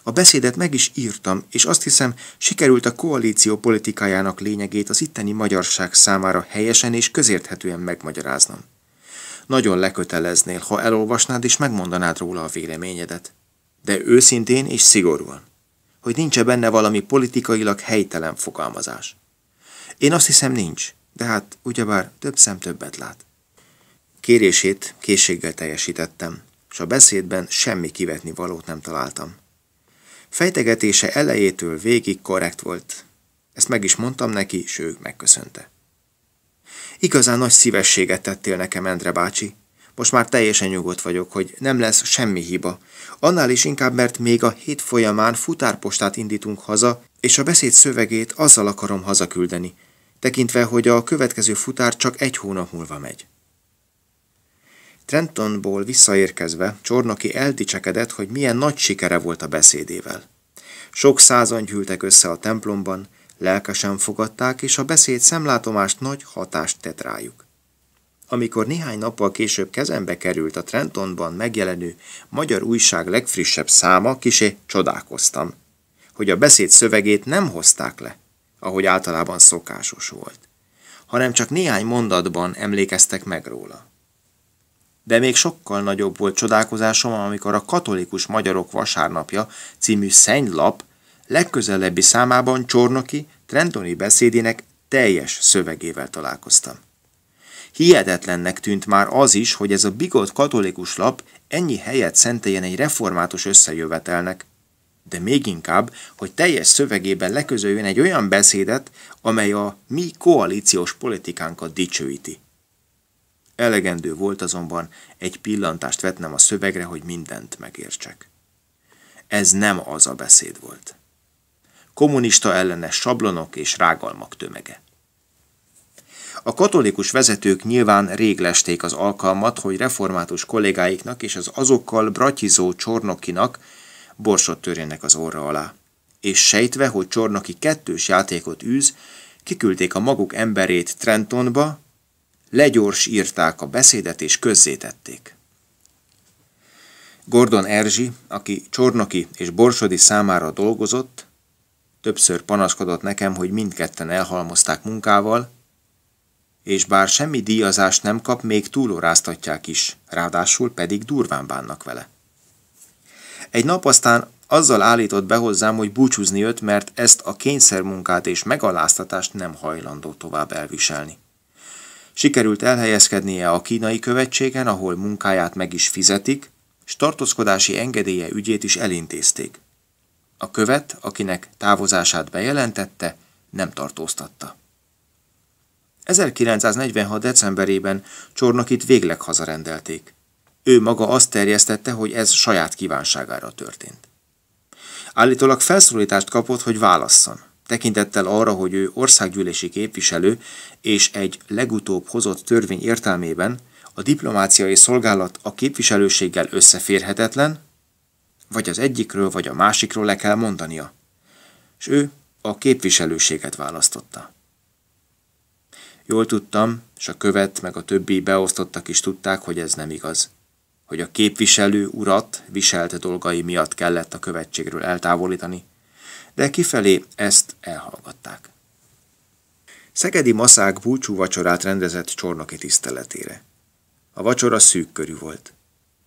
A beszédet meg is írtam, és azt hiszem, sikerült a koalíció politikájának lényegét az itteni magyarság számára helyesen és közérthetően megmagyaráznom. Nagyon leköteleznél, ha elolvasnád és megmondanád róla a véleményedet. De őszintén és szigorúan. Hogy nincs-e benne valami politikailag helytelen fogalmazás. Én azt hiszem nincs, de hát ugyebár több szem többet lát. Kérését készséggel teljesítettem, és a beszédben semmi kivetni valót nem találtam. Fejtegetése elejétől végig korrekt volt. Ezt meg is mondtam neki, s ő megköszönte. Igazán nagy szívességet tettél nekem, Endre bácsi. Most már teljesen nyugodt vagyok, hogy nem lesz semmi hiba. Annál is inkább, mert még a hét folyamán futárpostát indítunk haza, és a beszéd szövegét azzal akarom hazaküldeni, tekintve, hogy a következő futár csak egy hónap múlva megy. Trentonból visszaérkezve Csornoki eldicsekedett, hogy milyen nagy sikere volt a beszédével. Sok százan gyűltek össze a templomban, lelkesen fogadták, és a beszéd szemlátomást nagy hatást tett rájuk. Amikor néhány nappal később kezembe került a Trentonban megjelenő magyar újság legfrissebb száma, kisé csodálkoztam, hogy a beszéd szövegét nem hozták le, ahogy általában szokásos volt, hanem csak néhány mondatban emlékeztek meg róla. De még sokkal nagyobb volt csodálkozásom, amikor a Katolikus Magyarok Vasárnapja című szennylap legközelebbi számában Csornoki Trentoni beszédének teljes szövegével találkoztam. Hihetetlennek tűnt már az is, hogy ez a bigott katolikus lap ennyi helyet szenteljen egy református összejövetelnek, de még inkább, hogy teljes szövegében leközöljön egy olyan beszédet, amely a mi koalíciós politikánkat dicsőíti. Elegendő volt azonban egy pillantást vetnem a szövegre, hogy mindent megértsek. Ez nem az a beszéd volt. Kommunista ellenes sablonok és rágalmak tömege. A katolikus vezetők nyilván rég lesték az alkalmat, hogy református kollégáiknak és az azokkal bratizó csornokinak borsot törjenek az orra alá. És sejtve, hogy csornoki kettős játékot űz, kiküldték a maguk emberét Trentonba, legyors írták a beszédet és közzétették. Gordon Erzsi, aki Csornoki és Borsodi számára dolgozott, többször panaszkodott nekem, hogy mindketten elhalmozták munkával, és bár semmi díjazást nem kap, még túlóráztatják is, ráadásul pedig durván bánnak vele. Egy nap aztán azzal állított be hozzám, hogy búcsúzni jött, mert ezt a kényszermunkát és megaláztatást nem hajlandó tovább elviselni. Sikerült elhelyezkednie a kínai követségen, ahol munkáját meg is fizetik, és tartózkodási engedélye ügyét is elintézték. A követ, akinek távozását bejelentette, nem tartóztatta. 1946. decemberében Csornakit végleg hazarendelték. Ő maga azt terjesztette, hogy ez saját kívánságára történt. Állítólag felszólítást kapott, hogy válasszon tekintettel arra, hogy ő országgyűlési képviselő, és egy legutóbb hozott törvény értelmében a diplomáciai szolgálat a képviselőséggel összeférhetetlen, vagy az egyikről, vagy a másikról le kell mondania. És ő a képviselőséget választotta. Jól tudtam, és a követ meg a többi beosztottak is tudták, hogy ez nem igaz. Hogy a képviselő urat viselt dolgai miatt kellett a követségről eltávolítani, de kifelé ezt elhallgatták. Szegedi Maszák búcsú vacsorát rendezett csornoki tiszteletére. A vacsora szűk körű volt.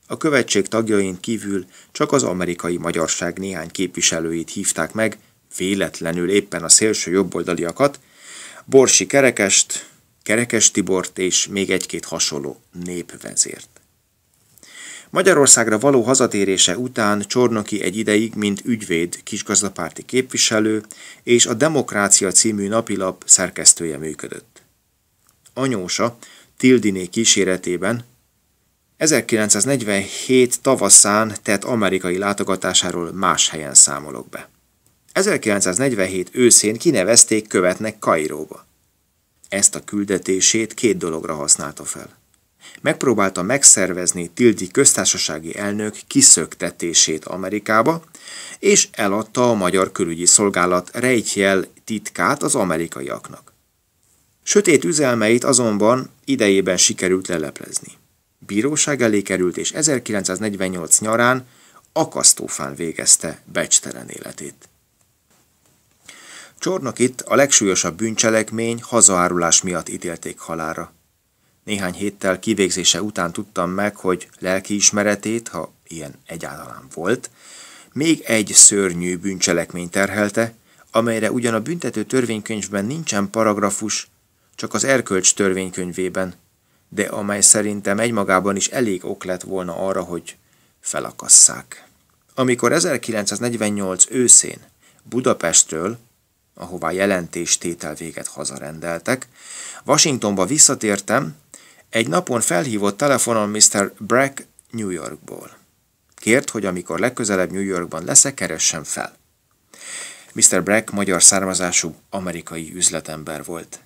A követség tagjain kívül csak az amerikai magyarság néhány képviselőit hívták meg, véletlenül éppen a szélső jobboldaliakat, Borsi Kerekest, Kerekes Tibort és még egy-két hasonló népvezért. Magyarországra való hazatérése után Csornoki egy ideig, mint ügyvéd, kisgazdapárti képviselő és a Demokrácia című napilap szerkesztője működött. Anyósa Tildiné kíséretében 1947 tavaszán tett amerikai látogatásáról más helyen számolok be. 1947 őszén kinevezték követnek Kairóba. Ezt a küldetését két dologra használta fel megpróbálta megszervezni Tildi köztársasági elnök kiszöktetését Amerikába, és eladta a Magyar Külügyi Szolgálat rejtjel titkát az amerikaiaknak. Sötét üzelmeit azonban idejében sikerült leleplezni. Bíróság elé került, és 1948 nyarán akasztófán végezte becstelen életét. Csornok itt a legsúlyosabb bűncselekmény hazaárulás miatt ítélték halára. Néhány héttel kivégzése után tudtam meg, hogy ismeretét, ha ilyen egyáltalán volt, még egy szörnyű bűncselekmény terhelte, amelyre ugyan a büntető törvénykönyvben nincsen paragrafus, csak az erkölcs törvénykönyvében, de amely szerintem egymagában is elég ok lett volna arra, hogy felakasszák. Amikor 1948 őszén Budapestről, ahová jelentéstétel véget hazarendeltek, Washingtonba visszatértem, egy napon felhívott telefonon Mr. Brack New Yorkból. Kért, hogy amikor legközelebb New Yorkban leszek, keressem fel. Mr. Brack magyar származású amerikai üzletember volt.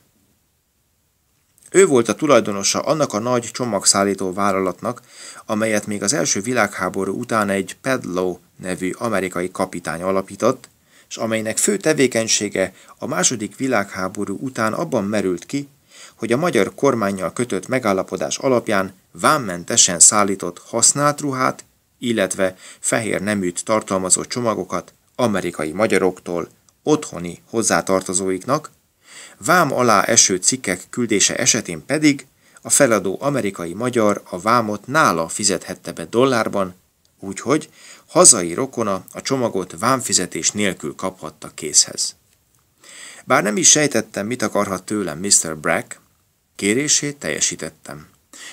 Ő volt a tulajdonosa annak a nagy csomagszállító vállalatnak, amelyet még az első világháború után egy Pedlo nevű amerikai kapitány alapított, és amelynek fő tevékenysége a második világháború után abban merült ki, hogy a magyar kormányjal kötött megállapodás alapján vámmentesen szállított használt ruhát, illetve fehér neműt tartalmazó csomagokat amerikai magyaroktól otthoni hozzátartozóiknak, vám alá eső cikkek küldése esetén pedig a feladó amerikai magyar a vámot nála fizethette be dollárban, úgyhogy hazai rokona a csomagot vámfizetés nélkül kaphatta készhez. Bár nem is sejtettem, mit akarhat tőlem Mr. Brack, kérését teljesítettem.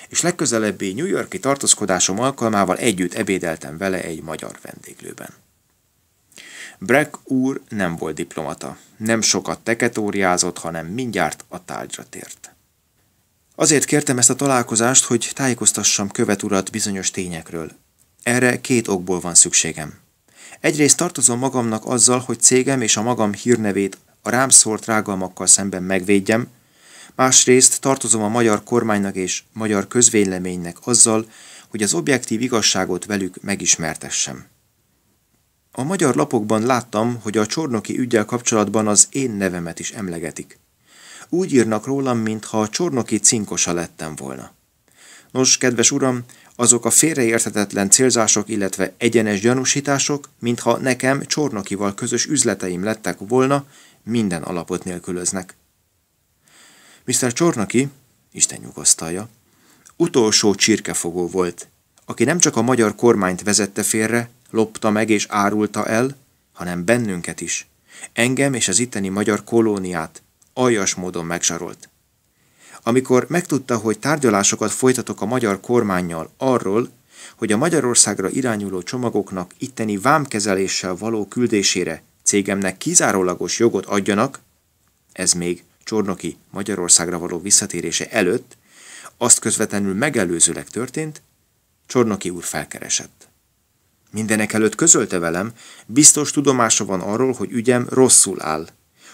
És legközelebbi New Yorki tartózkodásom alkalmával együtt ebédeltem vele egy magyar vendéglőben. Breck úr nem volt diplomata. Nem sokat teketóriázott, hanem mindjárt a tárgyra tért. Azért kértem ezt a találkozást, hogy tájékoztassam követ urat bizonyos tényekről. Erre két okból van szükségem. Egyrészt tartozom magamnak azzal, hogy cégem és a magam hírnevét a rám szólt rágalmakkal szemben megvédjem, másrészt tartozom a magyar kormánynak és magyar közvéleménynek azzal, hogy az objektív igazságot velük megismertessem. A magyar lapokban láttam, hogy a csornoki ügyel kapcsolatban az én nevemet is emlegetik. Úgy írnak rólam, mintha a csornoki cinkosa lettem volna. Nos, kedves uram, azok a félreérthetetlen célzások, illetve egyenes gyanúsítások, mintha nekem csornokival közös üzleteim lettek volna, minden alapot nélkülöznek. Mr. Csornaki, Isten nyugosztalja, utolsó csirkefogó volt, aki nem csak a magyar kormányt vezette félre, lopta meg és árulta el, hanem bennünket is. Engem és az itteni magyar kolóniát aljas módon megzsarolt. Amikor megtudta, hogy tárgyalásokat folytatok a magyar kormányjal arról, hogy a Magyarországra irányuló csomagoknak itteni vámkezeléssel való küldésére cégemnek kizárólagos jogot adjanak, ez még Csornoki Magyarországra való visszatérése előtt, azt közvetlenül megelőzőleg történt, Csornoki úr felkeresett. Mindenek előtt közölte velem, biztos tudomása van arról, hogy ügyem rosszul áll.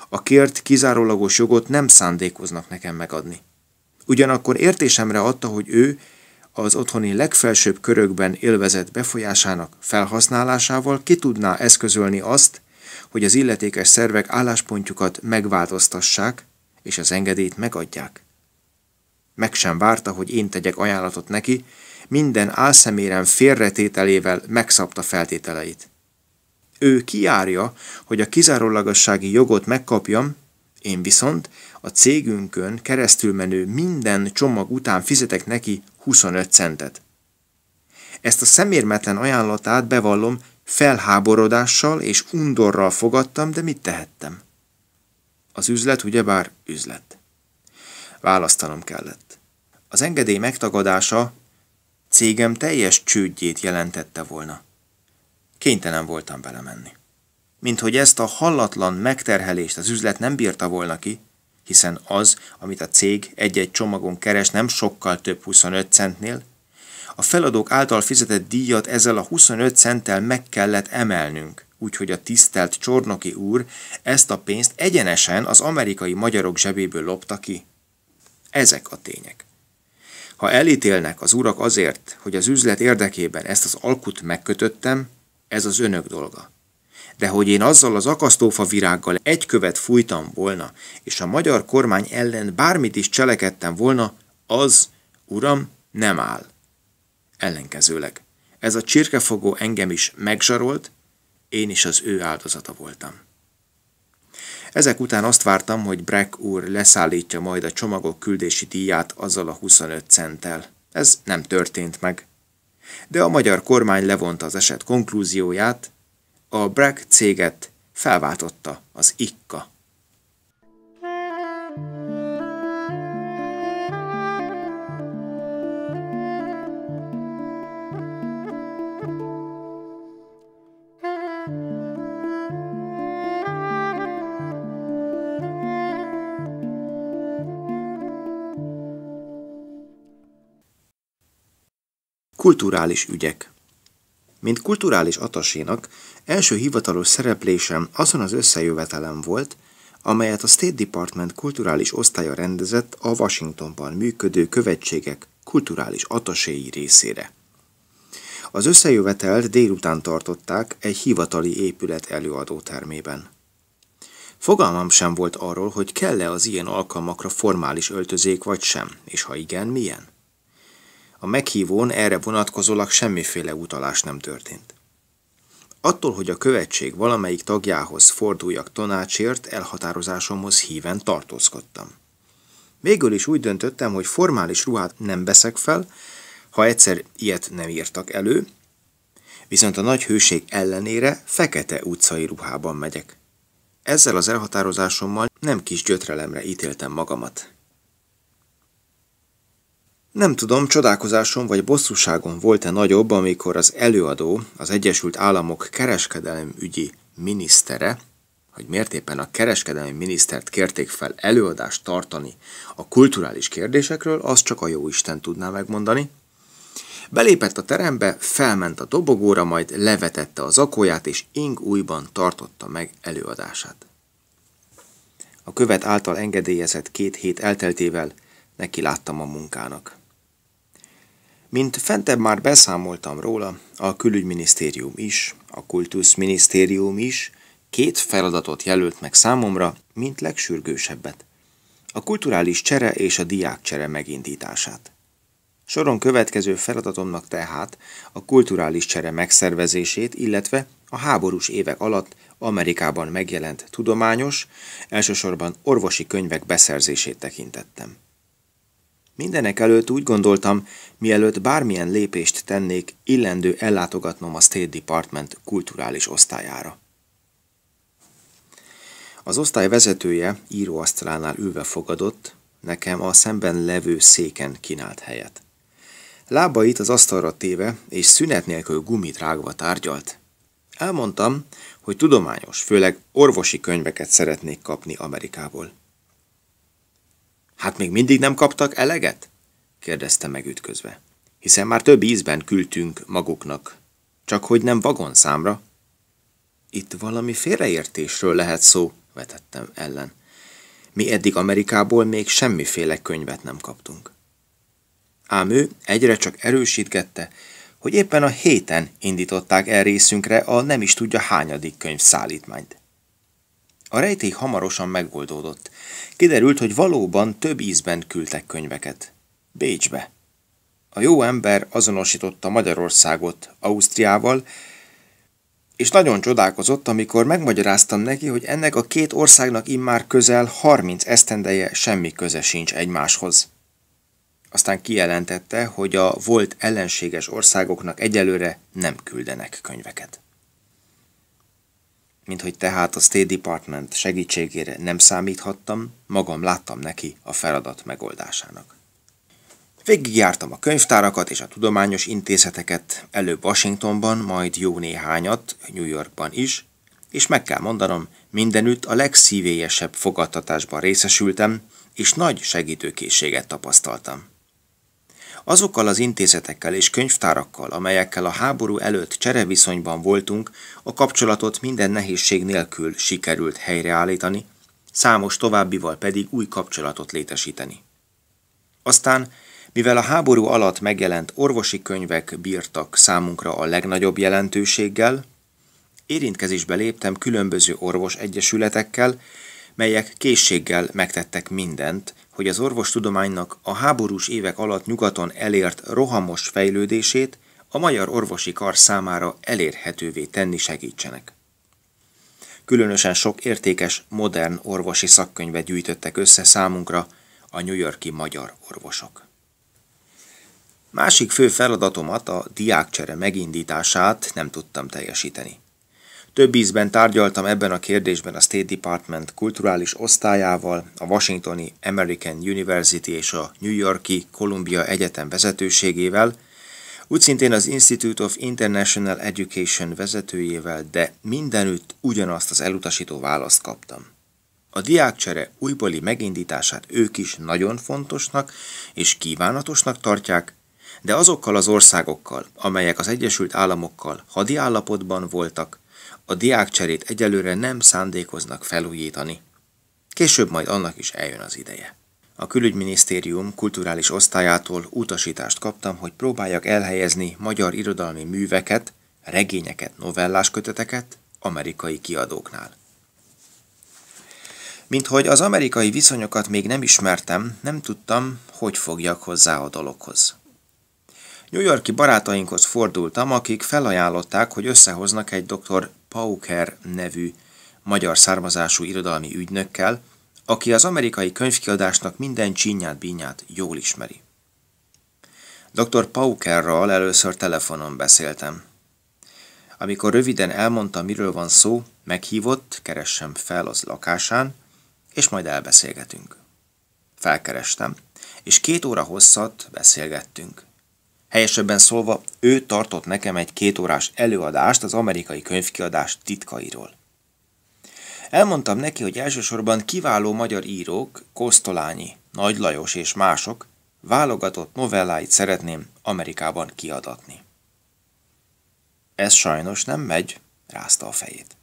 A kért kizárólagos jogot nem szándékoznak nekem megadni. Ugyanakkor értésemre adta, hogy ő az otthoni legfelsőbb körökben élvezett befolyásának felhasználásával ki tudná eszközölni azt, hogy az illetékes szervek álláspontjukat megváltoztassák, és az engedélyt megadják. Meg sem várta, hogy én tegyek ajánlatot neki, minden álszemérem félretételével megszabta feltételeit. Ő kiárja, hogy a kizárólagossági jogot megkapjam, én viszont a cégünkön keresztülmenő minden csomag után fizetek neki 25 centet. Ezt a szemérmetlen ajánlatát bevallom, Felháborodással és undorral fogadtam, de mit tehettem? Az üzlet ugyebár üzlet. Választanom kellett. Az engedély megtagadása cégem teljes csődjét jelentette volna. Kénytelen voltam belemenni. Mint hogy ezt a hallatlan megterhelést az üzlet nem bírta volna ki, hiszen az, amit a cég egy-egy csomagon keres, nem sokkal több 25 centnél, a feladók által fizetett díjat ezzel a 25 centtel meg kellett emelnünk, úgyhogy a tisztelt Csornoki úr ezt a pénzt egyenesen az amerikai magyarok zsebéből lopta ki. Ezek a tények. Ha elítélnek az urak azért, hogy az üzlet érdekében ezt az alkut megkötöttem, ez az önök dolga. De hogy én azzal az akasztófa virággal egy követ fújtam volna, és a magyar kormány ellen bármit is cselekedtem volna, az, uram, nem áll. Ellenkezőleg, ez a csirkefogó engem is megzsarolt, én is az ő áldozata voltam. Ezek után azt vártam, hogy Breck úr leszállítja majd a csomagok küldési díját azzal a 25 centtel. Ez nem történt meg. De a magyar kormány levonta az eset konklúzióját, a Breck céget felváltotta az IKKA Kulturális ügyek Mint kulturális atasénak, első hivatalos szereplésem azon az összejövetelem volt, amelyet a State Department kulturális osztálya rendezett a Washingtonban működő követségek kulturális ataséi részére. Az összejövetelt délután tartották egy hivatali épület előadótermében. Fogalmam sem volt arról, hogy kell-e az ilyen alkalmakra formális öltözék vagy sem, és ha igen, milyen a meghívón erre vonatkozólag semmiféle utalás nem történt. Attól, hogy a követség valamelyik tagjához forduljak tanácsért, elhatározásomhoz híven tartózkodtam. Végül is úgy döntöttem, hogy formális ruhát nem veszek fel, ha egyszer ilyet nem írtak elő, viszont a nagy hőség ellenére fekete utcai ruhában megyek. Ezzel az elhatározásommal nem kis gyötrelemre ítéltem magamat. Nem tudom, csodálkozásom vagy bosszúságom volt-e nagyobb, amikor az előadó, az Egyesült Államok kereskedelem ügyi minisztere, hogy miért éppen a kereskedelmi minisztert kérték fel előadást tartani a kulturális kérdésekről, azt csak a jó Isten tudná megmondani. Belépett a terembe, felment a dobogóra, majd levetette az akóját, és ing újban tartotta meg előadását. A követ által engedélyezett két hét elteltével neki láttam a munkának. Mint fentebb már beszámoltam róla, a külügyminisztérium is, a kultuszminisztérium is két feladatot jelölt meg számomra, mint legsürgősebbet. A kulturális csere és a csere megindítását. Soron következő feladatomnak tehát a kulturális csere megszervezését, illetve a háborús évek alatt Amerikában megjelent tudományos, elsősorban orvosi könyvek beszerzését tekintettem. Mindenek előtt úgy gondoltam, mielőtt bármilyen lépést tennék, illendő ellátogatnom a State Department kulturális osztályára. Az osztály vezetője íróasztalánál ülve fogadott, nekem a szemben levő széken kínált helyet. Lábait az asztalra téve és szünet nélkül gumit rágva tárgyalt. Elmondtam, hogy tudományos, főleg orvosi könyveket szeretnék kapni Amerikából. Hát még mindig nem kaptak eleget? kérdezte megütközve. Hiszen már több ízben küldtünk maguknak, csak hogy nem vagonszámra. Itt valami félreértésről lehet szó, vetettem ellen. Mi eddig Amerikából még semmiféle könyvet nem kaptunk. Ám ő egyre csak erősítgette, hogy éppen a héten indították el részünkre a nem is tudja hányadik könyv szállítmányt. A rejték hamarosan megoldódott, Kiderült, hogy valóban több ízben küldtek könyveket. Bécsbe. A jó ember azonosította Magyarországot Ausztriával, és nagyon csodálkozott, amikor megmagyaráztam neki, hogy ennek a két országnak immár közel 30 esztendeje semmi köze sincs egymáshoz. Aztán kijelentette, hogy a volt ellenséges országoknak egyelőre nem küldenek könyveket mint hogy tehát a State Department segítségére nem számíthattam, magam láttam neki a feladat megoldásának. Végigjártam a könyvtárakat és a tudományos intézeteket, előbb Washingtonban, majd jó néhányat, New Yorkban is, és meg kell mondanom, mindenütt a legszívélyesebb fogadtatásban részesültem, és nagy segítőkészséget tapasztaltam. Azokkal az intézetekkel és könyvtárakkal, amelyekkel a háború előtt csereviszonyban voltunk, a kapcsolatot minden nehézség nélkül sikerült helyreállítani, számos továbbival pedig új kapcsolatot létesíteni. Aztán, mivel a háború alatt megjelent orvosi könyvek bírtak számunkra a legnagyobb jelentőséggel, érintkezésbe léptem különböző orvos egyesületekkel, melyek készséggel megtettek mindent, hogy az orvostudománynak a háborús évek alatt nyugaton elért rohamos fejlődését a magyar orvosi kar számára elérhetővé tenni segítsenek. Különösen sok értékes, modern orvosi szakkönyvet gyűjtöttek össze számunkra a New Yorki magyar orvosok. Másik fő feladatomat, a diákcsere megindítását nem tudtam teljesíteni. Több ízben tárgyaltam ebben a kérdésben a State Department kulturális osztályával, a Washingtoni American University és a New Yorki Columbia Egyetem vezetőségével, úgy szintén az Institute of International Education vezetőjével, de mindenütt ugyanazt az elutasító választ kaptam. A diákcsere újbóli megindítását ők is nagyon fontosnak és kívánatosnak tartják, de azokkal az országokkal, amelyek az Egyesült Államokkal hadi állapotban voltak, a diákcserét egyelőre nem szándékoznak felújítani. Később majd annak is eljön az ideje. A külügyminisztérium kulturális osztályától utasítást kaptam, hogy próbáljak elhelyezni magyar irodalmi műveket, regényeket, novellás köteteket amerikai kiadóknál. Mint hogy az amerikai viszonyokat még nem ismertem, nem tudtam, hogy fogjak hozzá a dologhoz. New Yorki barátainkhoz fordultam, akik felajánlották, hogy összehoznak egy dr. Pauker nevű magyar származású irodalmi ügynökkel, aki az amerikai könyvkiadásnak minden csinyát bínyát jól ismeri. Dr. Paukerral először telefonon beszéltem. Amikor röviden elmondta, miről van szó, meghívott, keressem fel az lakásán, és majd elbeszélgetünk. Felkerestem, és két óra hosszat beszélgettünk. Helyesebben szólva, ő tartott nekem egy kétórás előadást az amerikai könyvkiadás titkairól. Elmondtam neki, hogy elsősorban kiváló magyar írók, Kosztolányi, Nagy Lajos és mások válogatott novelláit szeretném Amerikában kiadatni. Ez sajnos nem megy, rázta a fejét.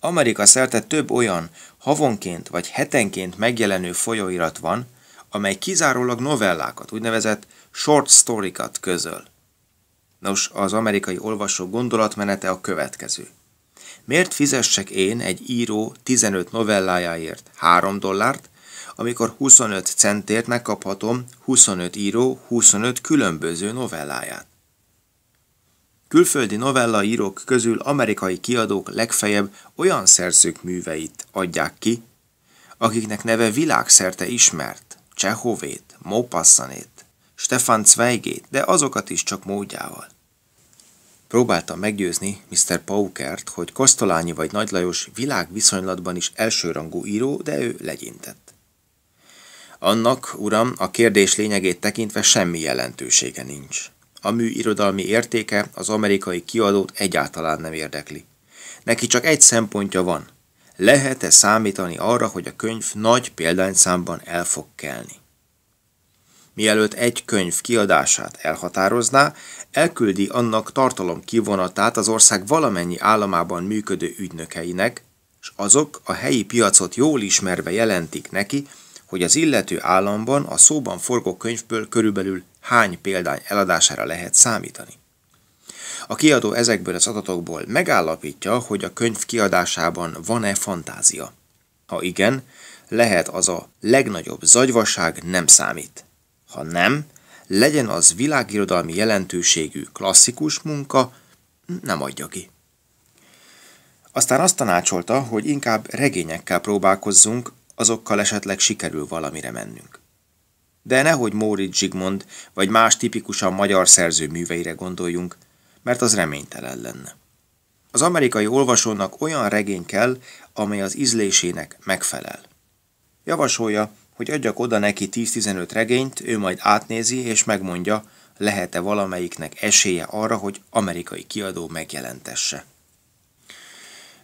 Amerika szerte több olyan havonként vagy hetenként megjelenő folyóirat van, amely kizárólag novellákat, úgynevezett short storykat közöl. Nos, az amerikai olvasó gondolatmenete a következő. Miért fizessek én egy író 15 novellájáért 3 dollárt, amikor 25 centért megkaphatom 25 író 25 különböző novelláját? Külföldi írók közül amerikai kiadók legfejebb olyan szerzők műveit adják ki, akiknek neve világszerte ismert, Csehovét, Mopassanét. Stefan Zweigét, de azokat is csak módjával. Próbáltam meggyőzni Mr. Paukert, hogy Kosztolányi vagy Nagy Lajos világviszonylatban is elsőrangú író, de ő legyintett. Annak, uram, a kérdés lényegét tekintve semmi jelentősége nincs. A mű irodalmi értéke az amerikai kiadót egyáltalán nem érdekli. Neki csak egy szempontja van. Lehet-e számítani arra, hogy a könyv nagy példányszámban el fog kelni? mielőtt egy könyv kiadását elhatározná, elküldi annak tartalom kivonatát az ország valamennyi államában működő ügynökeinek, és azok a helyi piacot jól ismerve jelentik neki, hogy az illető államban a szóban forgó könyvből körülbelül hány példány eladására lehet számítani. A kiadó ezekből az adatokból megállapítja, hogy a könyv kiadásában van-e fantázia. Ha igen, lehet az a legnagyobb zagyvaság nem számít. Ha nem, legyen az világirodalmi jelentőségű klasszikus munka, nem adja ki. Aztán azt tanácsolta, hogy inkább regényekkel próbálkozzunk, azokkal esetleg sikerül valamire mennünk. De nehogy Móricz Zsigmond vagy más tipikusan magyar szerző műveire gondoljunk, mert az reménytelen lenne. Az amerikai olvasónak olyan regény kell, amely az ízlésének megfelel. Javasolja hogy adjak oda neki 10-15 regényt, ő majd átnézi és megmondja, lehet-e valamelyiknek esélye arra, hogy amerikai kiadó megjelentesse.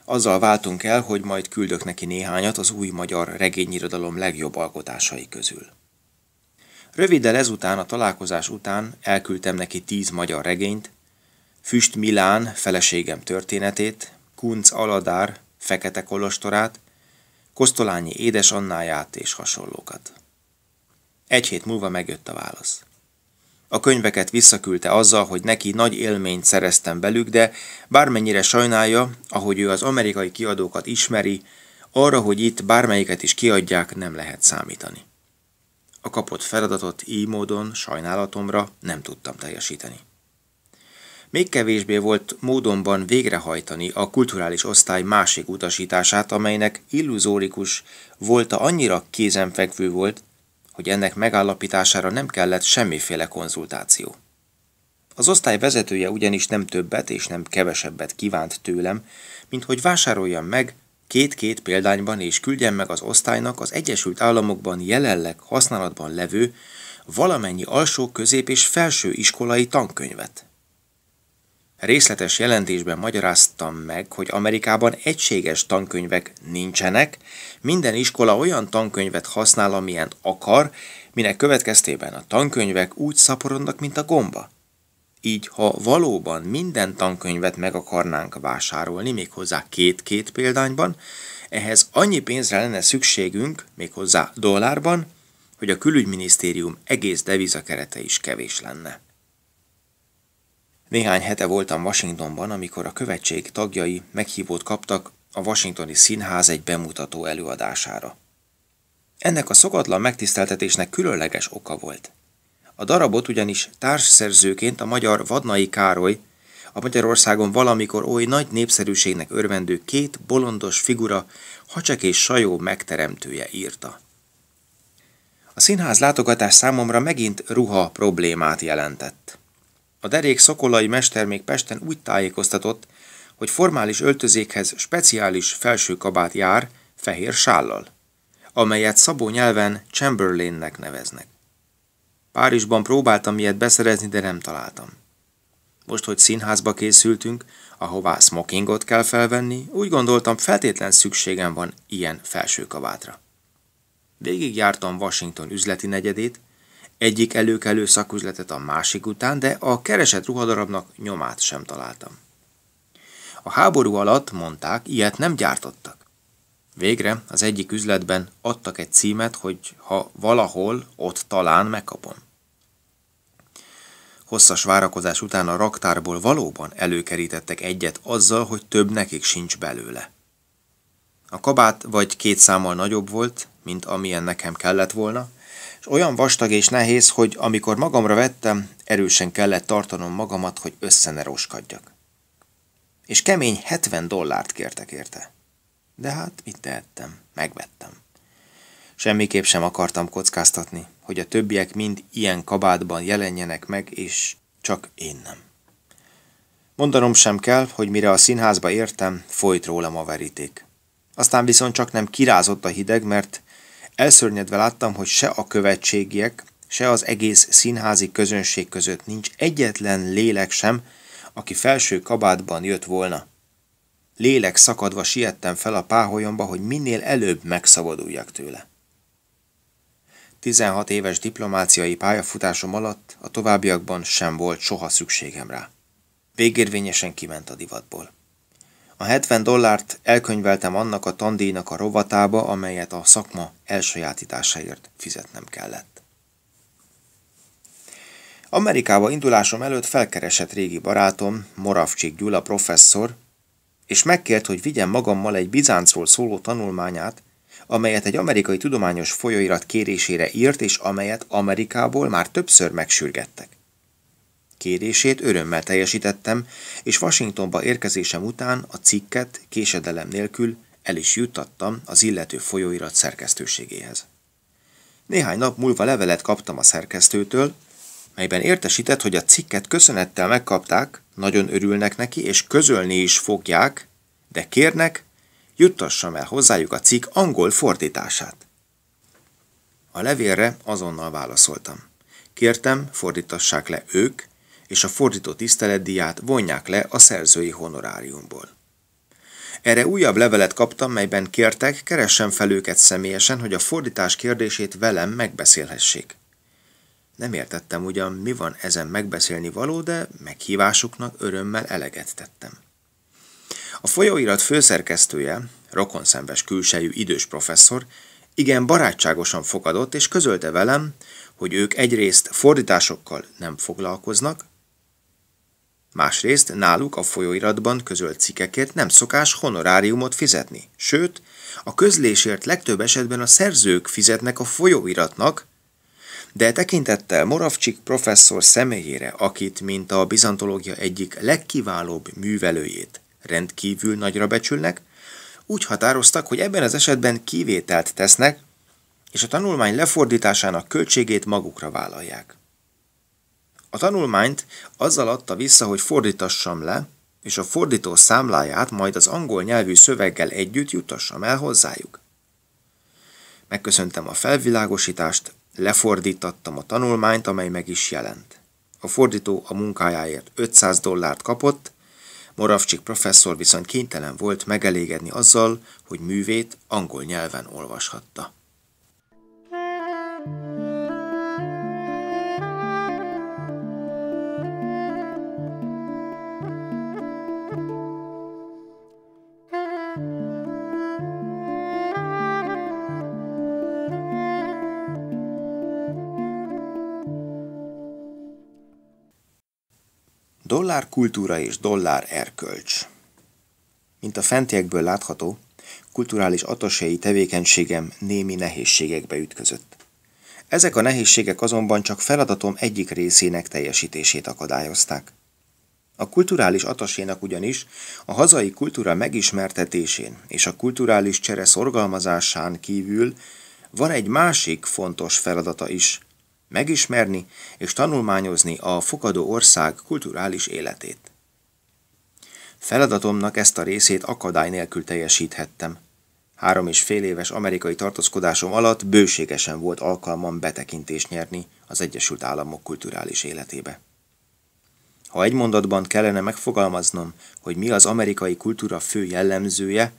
Azzal váltunk el, hogy majd küldök neki néhányat az új magyar regényirodalom legjobb alkotásai közül. Röviddel ezután, a találkozás után elküldtem neki tíz magyar regényt, Füst Milán feleségem történetét, Kunc Aladár fekete kolostorát, Kosztolányi édes Annáját és hasonlókat. Egy hét múlva megjött a válasz. A könyveket visszaküldte azzal, hogy neki nagy élményt szereztem velük, de bármennyire sajnálja, ahogy ő az amerikai kiadókat ismeri, arra, hogy itt bármelyiket is kiadják, nem lehet számítani. A kapott feladatot így módon sajnálatomra nem tudtam teljesíteni. Még kevésbé volt módonban végrehajtani a kulturális osztály másik utasítását, amelynek illuzórikus volta annyira kézenfekvő volt, hogy ennek megállapítására nem kellett semmiféle konzultáció. Az osztály vezetője ugyanis nem többet és nem kevesebbet kívánt tőlem, mint hogy vásároljam meg két-két példányban és küldjem meg az osztálynak az Egyesült Államokban jelenleg használatban levő valamennyi alsó, közép és felső iskolai tankönyvet. Részletes jelentésben magyaráztam meg, hogy Amerikában egységes tankönyvek nincsenek, minden iskola olyan tankönyvet használ, amilyen akar, minek következtében a tankönyvek úgy szaporodnak, mint a gomba. Így, ha valóban minden tankönyvet meg akarnánk vásárolni, méghozzá két-két példányban, ehhez annyi pénzre lenne szükségünk, méghozzá dollárban, hogy a külügyminisztérium egész deviza kerete is kevés lenne. Néhány hete voltam Washingtonban, amikor a követség tagjai meghívót kaptak a Washingtoni Színház egy bemutató előadására. Ennek a szokatlan megtiszteltetésnek különleges oka volt. A darabot ugyanis társszerzőként a magyar Vadnai Károly, a Magyarországon valamikor oly nagy népszerűségnek örvendő két bolondos figura, Hacsek és Sajó megteremtője írta. A színház látogatás számomra megint ruha problémát jelentett. A derék szokolai mester még Pesten úgy tájékoztatott, hogy formális öltözékhez speciális felső kabát jár fehér sállal, amelyet szabó nyelven Chamberlainnek neveznek. Párizsban próbáltam ilyet beszerezni, de nem találtam. Most, hogy színházba készültünk, ahová smokingot kell felvenni, úgy gondoltam, feltétlen szükségem van ilyen felső kabátra. jártam Washington üzleti negyedét, egyik előkelő szaküzletet a másik után, de a keresett ruhadarabnak nyomát sem találtam. A háború alatt, mondták, ilyet nem gyártottak. Végre az egyik üzletben adtak egy címet, hogy ha valahol, ott talán megkapom. Hosszas várakozás után a raktárból valóban előkerítettek egyet azzal, hogy több nekik sincs belőle. A kabát vagy két számmal nagyobb volt, mint amilyen nekem kellett volna, és olyan vastag és nehéz, hogy amikor magamra vettem, erősen kellett tartanom magamat, hogy összeneroskadjak. És kemény 70 dollárt kértek érte. De hát mit tehettem? Megvettem. Semmiképp sem akartam kockáztatni, hogy a többiek mind ilyen kabátban jelenjenek meg, és csak én nem. Mondanom sem kell, hogy mire a színházba értem, folyt rólam a veríték. Aztán viszont csak nem kirázott a hideg, mert Elszörnyedve láttam, hogy se a követségiek, se az egész színházi közönség között nincs egyetlen lélek sem, aki felső kabátban jött volna. Lélek szakadva siettem fel a páholyomba, hogy minél előbb megszabaduljak tőle. 16 éves diplomáciai pályafutásom alatt a továbbiakban sem volt soha szükségem rá. Végérvényesen kiment a divatból. A 70 dollárt elkönyveltem annak a tandíjnak a rovatába, amelyet a szakma elsajátításáért fizetnem kellett. Amerikába indulásom előtt felkeresett régi barátom, Moravcsik Gyula professzor, és megkért, hogy vigyem magammal egy Bizáncról szóló tanulmányát, amelyet egy amerikai tudományos folyóirat kérésére írt, és amelyet Amerikából már többször megsürgettek. Kérését örömmel teljesítettem, és Washingtonba érkezésem után a cikket késedelem nélkül el is juttattam az illető folyóirat szerkesztőségéhez. Néhány nap múlva levelet kaptam a szerkesztőtől, melyben értesített, hogy a cikket köszönettel megkapták, nagyon örülnek neki, és közölni is fogják, de kérnek, juttassam el hozzájuk a cikk angol fordítását. A levélre azonnal válaszoltam. Kértem, fordítassák le ők, és a fordító tiszteletdíját vonják le a szerzői honoráriumból. Erre újabb levelet kaptam, melyben kértek, keressen fel őket személyesen, hogy a fordítás kérdését velem megbeszélhessék. Nem értettem ugyan, mi van ezen megbeszélni való, de meghívásuknak örömmel eleget tettem. A folyóirat főszerkesztője, rokonszenves külsejű idős professzor, igen barátságosan fogadott, és közölte velem, hogy ők egyrészt fordításokkal nem foglalkoznak, Másrészt náluk a folyóiratban közölt cikkekért nem szokás honoráriumot fizetni. Sőt, a közlésért legtöbb esetben a szerzők fizetnek a folyóiratnak, de tekintettel Moravcsik professzor személyére, akit, mint a bizantológia egyik legkiválóbb művelőjét rendkívül nagyra becsülnek, úgy határoztak, hogy ebben az esetben kivételt tesznek, és a tanulmány lefordításának költségét magukra vállalják. A tanulmányt azzal adta vissza, hogy fordítassam le, és a fordító számláját majd az angol nyelvű szöveggel együtt jutassam el hozzájuk. Megköszöntem a felvilágosítást, lefordítattam a tanulmányt, amely meg is jelent. A fordító a munkájáért 500 dollárt kapott, Moravcsik professzor viszont kénytelen volt megelégedni azzal, hogy művét angol nyelven olvashatta. kultúra és dollár erkölcs. Mint a fentiekből látható, kulturális ataséi tevékenységem némi nehézségekbe ütközött. Ezek a nehézségek azonban csak feladatom egyik részének teljesítését akadályozták. A kulturális atasénak ugyanis a hazai kultúra megismertetésén és a kulturális csere szorgalmazásán kívül van egy másik fontos feladata is, megismerni és tanulmányozni a fogadó ország kulturális életét. Feladatomnak ezt a részét akadály nélkül teljesíthettem. Három és fél éves amerikai tartózkodásom alatt bőségesen volt alkalmam betekintést nyerni az Egyesült Államok kulturális életébe. Ha egy mondatban kellene megfogalmaznom, hogy mi az amerikai kultúra fő jellemzője,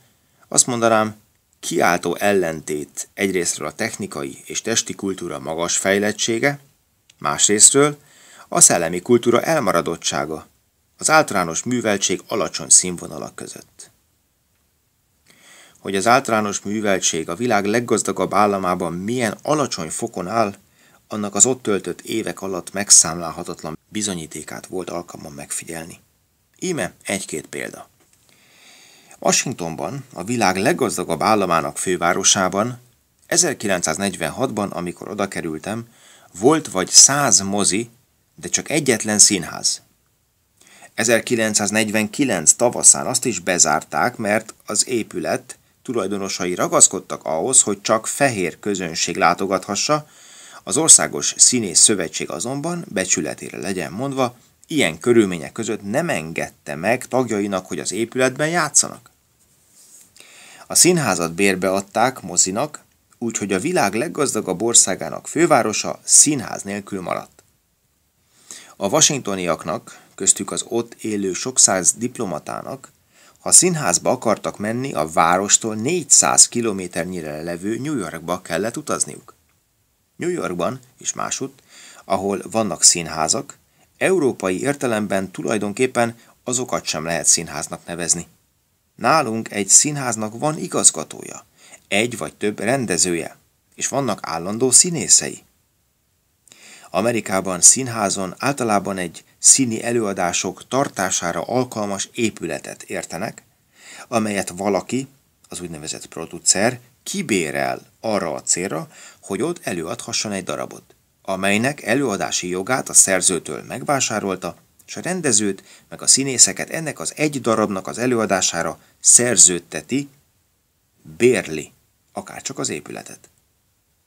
azt mondanám, kiáltó ellentét egyrésztről a technikai és testi kultúra magas fejlettsége, másrésztről a szellemi kultúra elmaradottsága az általános műveltség alacsony színvonalak között. Hogy az általános műveltség a világ leggazdagabb államában milyen alacsony fokon áll, annak az ott töltött évek alatt megszámlálhatatlan bizonyítékát volt alkalmam megfigyelni. Íme egy-két példa. Washingtonban, a világ leggazdagabb államának fővárosában, 1946-ban, amikor oda kerültem, volt vagy száz mozi, de csak egyetlen színház. 1949 tavaszán azt is bezárták, mert az épület tulajdonosai ragaszkodtak ahhoz, hogy csak fehér közönség látogathassa, az Országos Színész Szövetség azonban, becsületére legyen mondva, ilyen körülmények között nem engedte meg tagjainak, hogy az épületben játszanak. A színházat bérbe adták mozinak, úgyhogy a világ leggazdagabb országának fővárosa színház nélkül maradt. A washingtoniaknak, köztük az ott élő sok száz diplomatának, ha színházba akartak menni, a várostól 400 kilométernyire levő New Yorkba kellett utazniuk. New Yorkban és másutt, ahol vannak színházak, európai értelemben tulajdonképpen azokat sem lehet színháznak nevezni. Nálunk egy színháznak van igazgatója, egy vagy több rendezője, és vannak állandó színészei. Amerikában színházon általában egy színi előadások tartására alkalmas épületet értenek, amelyet valaki, az úgynevezett producer, kibérel arra a célra, hogy ott előadhasson egy darabot, amelynek előadási jogát a szerzőtől megvásárolta, és a rendezőt meg a színészeket ennek az egy darabnak az előadására szerződteti, bérli, akárcsak az épületet.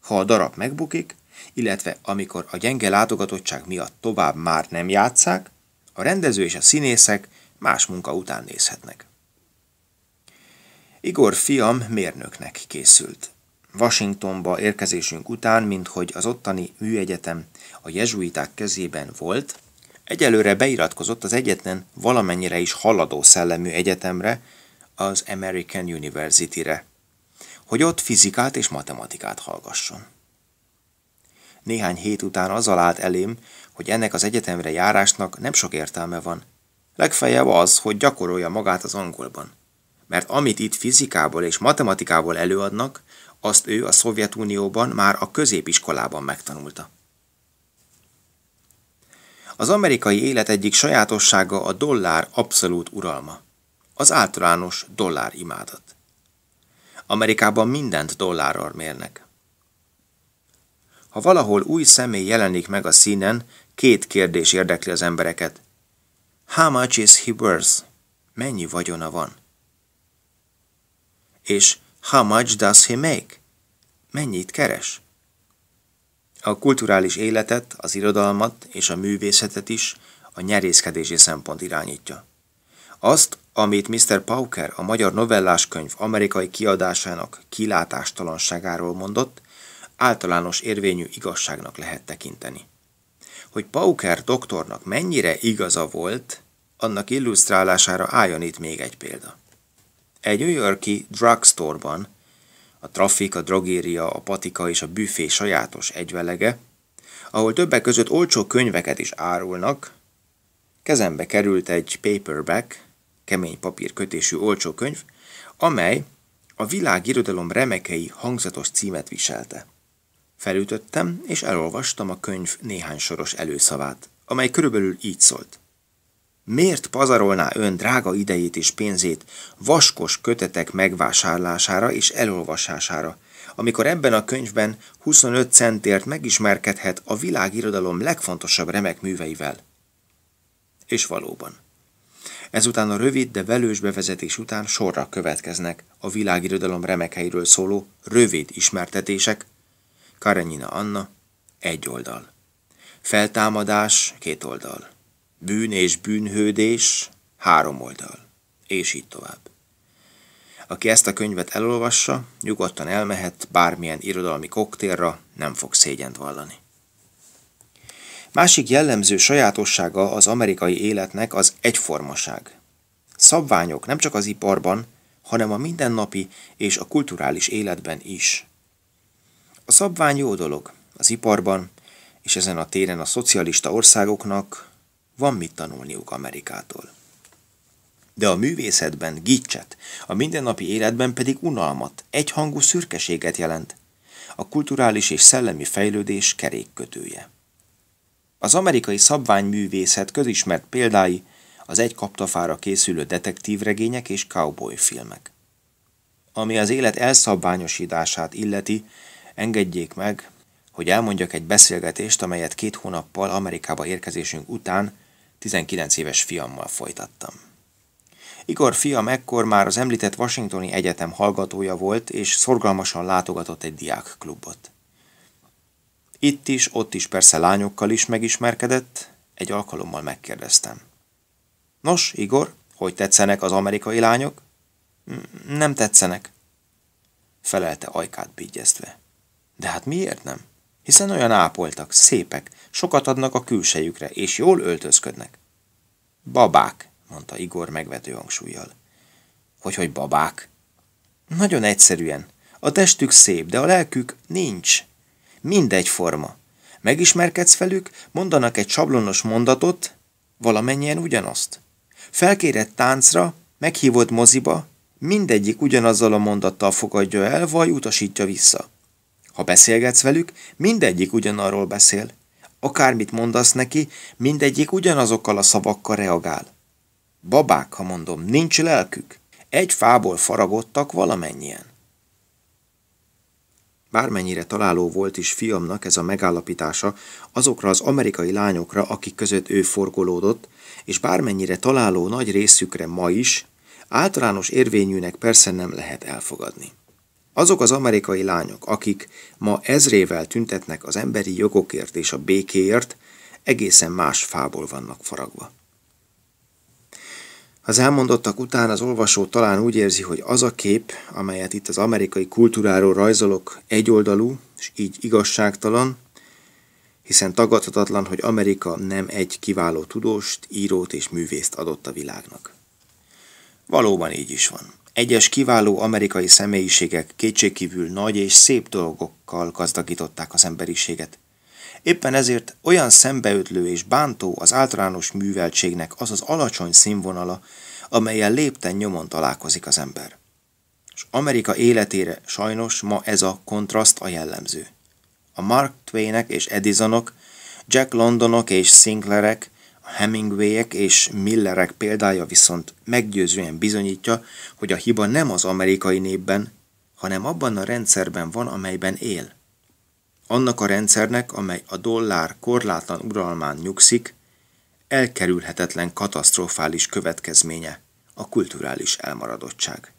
Ha a darab megbukik, illetve amikor a gyenge látogatottság miatt tovább már nem játszák, a rendező és a színészek más munka után nézhetnek. Igor fiam mérnöknek készült. Washingtonba érkezésünk után, mint hogy az ottani műegyetem a jezsuiták kezében volt, Egyelőre beiratkozott az egyetlen valamennyire is haladó szellemű egyetemre, az American University-re, hogy ott fizikát és matematikát hallgasson. Néhány hét után azzal állt elém, hogy ennek az egyetemre járásnak nem sok értelme van. Legfeljebb az, hogy gyakorolja magát az angolban. Mert amit itt fizikából és matematikából előadnak, azt ő a Szovjetunióban már a középiskolában megtanulta. Az amerikai élet egyik sajátossága a dollár abszolút uralma. Az általános dollár imádat. Amerikában mindent dollárral mérnek. Ha valahol új személy jelenik meg a színen, két kérdés érdekli az embereket. How much is he worth? Mennyi vagyona van? És how much does he make? Mennyit keres? A kulturális életet, az irodalmat és a művészetet is a nyerészkedési szempont irányítja. Azt, amit Mr. Pauker a magyar novelláskönyv amerikai kiadásának kilátástalanságáról mondott, általános érvényű igazságnak lehet tekinteni. Hogy Pauker doktornak mennyire igaza volt, annak illusztrálására álljon itt még egy példa. Egy New Yorki drugstore-ban a trafik, a drogéria, a patika és a büfé sajátos egyvelege, ahol többek között olcsó könyveket is árulnak, kezembe került egy paperback, kemény papír kötésű olcsó könyv, amely a világirodalom remekei hangzatos címet viselte. Felütöttem és elolvastam a könyv néhány soros előszavát, amely körülbelül így szólt. Miért pazarolná ön drága idejét és pénzét vaskos kötetek megvásárlására és elolvasására, amikor ebben a könyvben 25 centért megismerkedhet a világirodalom legfontosabb remek műveivel? És valóban. Ezután a rövid, de velős bevezetés után sorra következnek a világirodalom remekeiről szóló rövid ismertetések. Karenina Anna, egy oldal. Feltámadás, két oldal bűn és bűnhődés, három oldal, és így tovább. Aki ezt a könyvet elolvassa, nyugodtan elmehet bármilyen irodalmi koktélra, nem fog szégyent vallani. Másik jellemző sajátossága az amerikai életnek az egyformaság. Szabványok nem csak az iparban, hanem a mindennapi és a kulturális életben is. A szabvány jó dolog az iparban, és ezen a téren a szocialista országoknak, van mit tanulniuk Amerikától. De a művészetben gicset, a mindennapi életben pedig unalmat, egyhangú szürkeséget jelent. A kulturális és szellemi fejlődés kerékkötője. Az amerikai szabványművészet közismert példái az egy kaptafára készülő detektívregények és cowboy filmek. Ami az élet elszabványosítását illeti, engedjék meg, hogy elmondjak egy beszélgetést, amelyet két hónappal Amerikába érkezésünk után 19 éves fiammal folytattam. Igor fiam ekkor már az említett Washingtoni Egyetem hallgatója volt, és szorgalmasan látogatott egy diákklubot. Itt is, ott is persze lányokkal is megismerkedett, egy alkalommal megkérdeztem. Nos, Igor, hogy tetszenek az amerikai lányok? Hm, nem tetszenek, felelte ajkát bígyeztve. De hát miért nem? hiszen olyan ápoltak, szépek, sokat adnak a külsejükre, és jól öltözködnek. Babák, mondta Igor megvető hangsúlyjal. Hogy, hogy babák? Nagyon egyszerűen. A testük szép, de a lelkük nincs. Mindegy forma. Megismerkedsz velük, mondanak egy sablonos mondatot, valamennyien ugyanazt. Felkéred táncra, meghívod moziba, mindegyik ugyanazzal a mondattal fogadja el, vagy utasítja vissza. Ha beszélgetsz velük, mindegyik ugyanarról beszél. Akármit mondasz neki, mindegyik ugyanazokkal a szavakkal reagál. Babák, ha mondom, nincs lelkük. Egy fából faragottak valamennyien. Bármennyire találó volt is fiamnak ez a megállapítása azokra az amerikai lányokra, akik között ő forgolódott, és bármennyire találó nagy részükre ma is, általános érvényűnek persze nem lehet elfogadni. Azok az amerikai lányok, akik ma ezrével tüntetnek az emberi jogokért és a békéért, egészen más fából vannak faragva. Az elmondottak után az olvasó talán úgy érzi, hogy az a kép, amelyet itt az amerikai kultúráról rajzolok, egyoldalú, és így igazságtalan, hiszen tagadhatatlan, hogy Amerika nem egy kiváló tudóst, írót és művészt adott a világnak. Valóban így is van. Egyes kiváló amerikai személyiségek kétségkívül nagy és szép dolgokkal gazdagították az emberiséget. Éppen ezért olyan szembeötlő és bántó az általános műveltségnek az az alacsony színvonala, amelyen lépten nyomon találkozik az ember. És Amerika életére sajnos ma ez a kontraszt a jellemző. A Mark Twainek és Edisonok, Jack Londonok és Sinclairek, Hemingwayek és Millerek példája viszont meggyőzően bizonyítja, hogy a hiba nem az amerikai népben, hanem abban a rendszerben van, amelyben él. Annak a rendszernek, amely a dollár korlátlan uralmán nyugszik, elkerülhetetlen katasztrofális következménye a kulturális elmaradottság.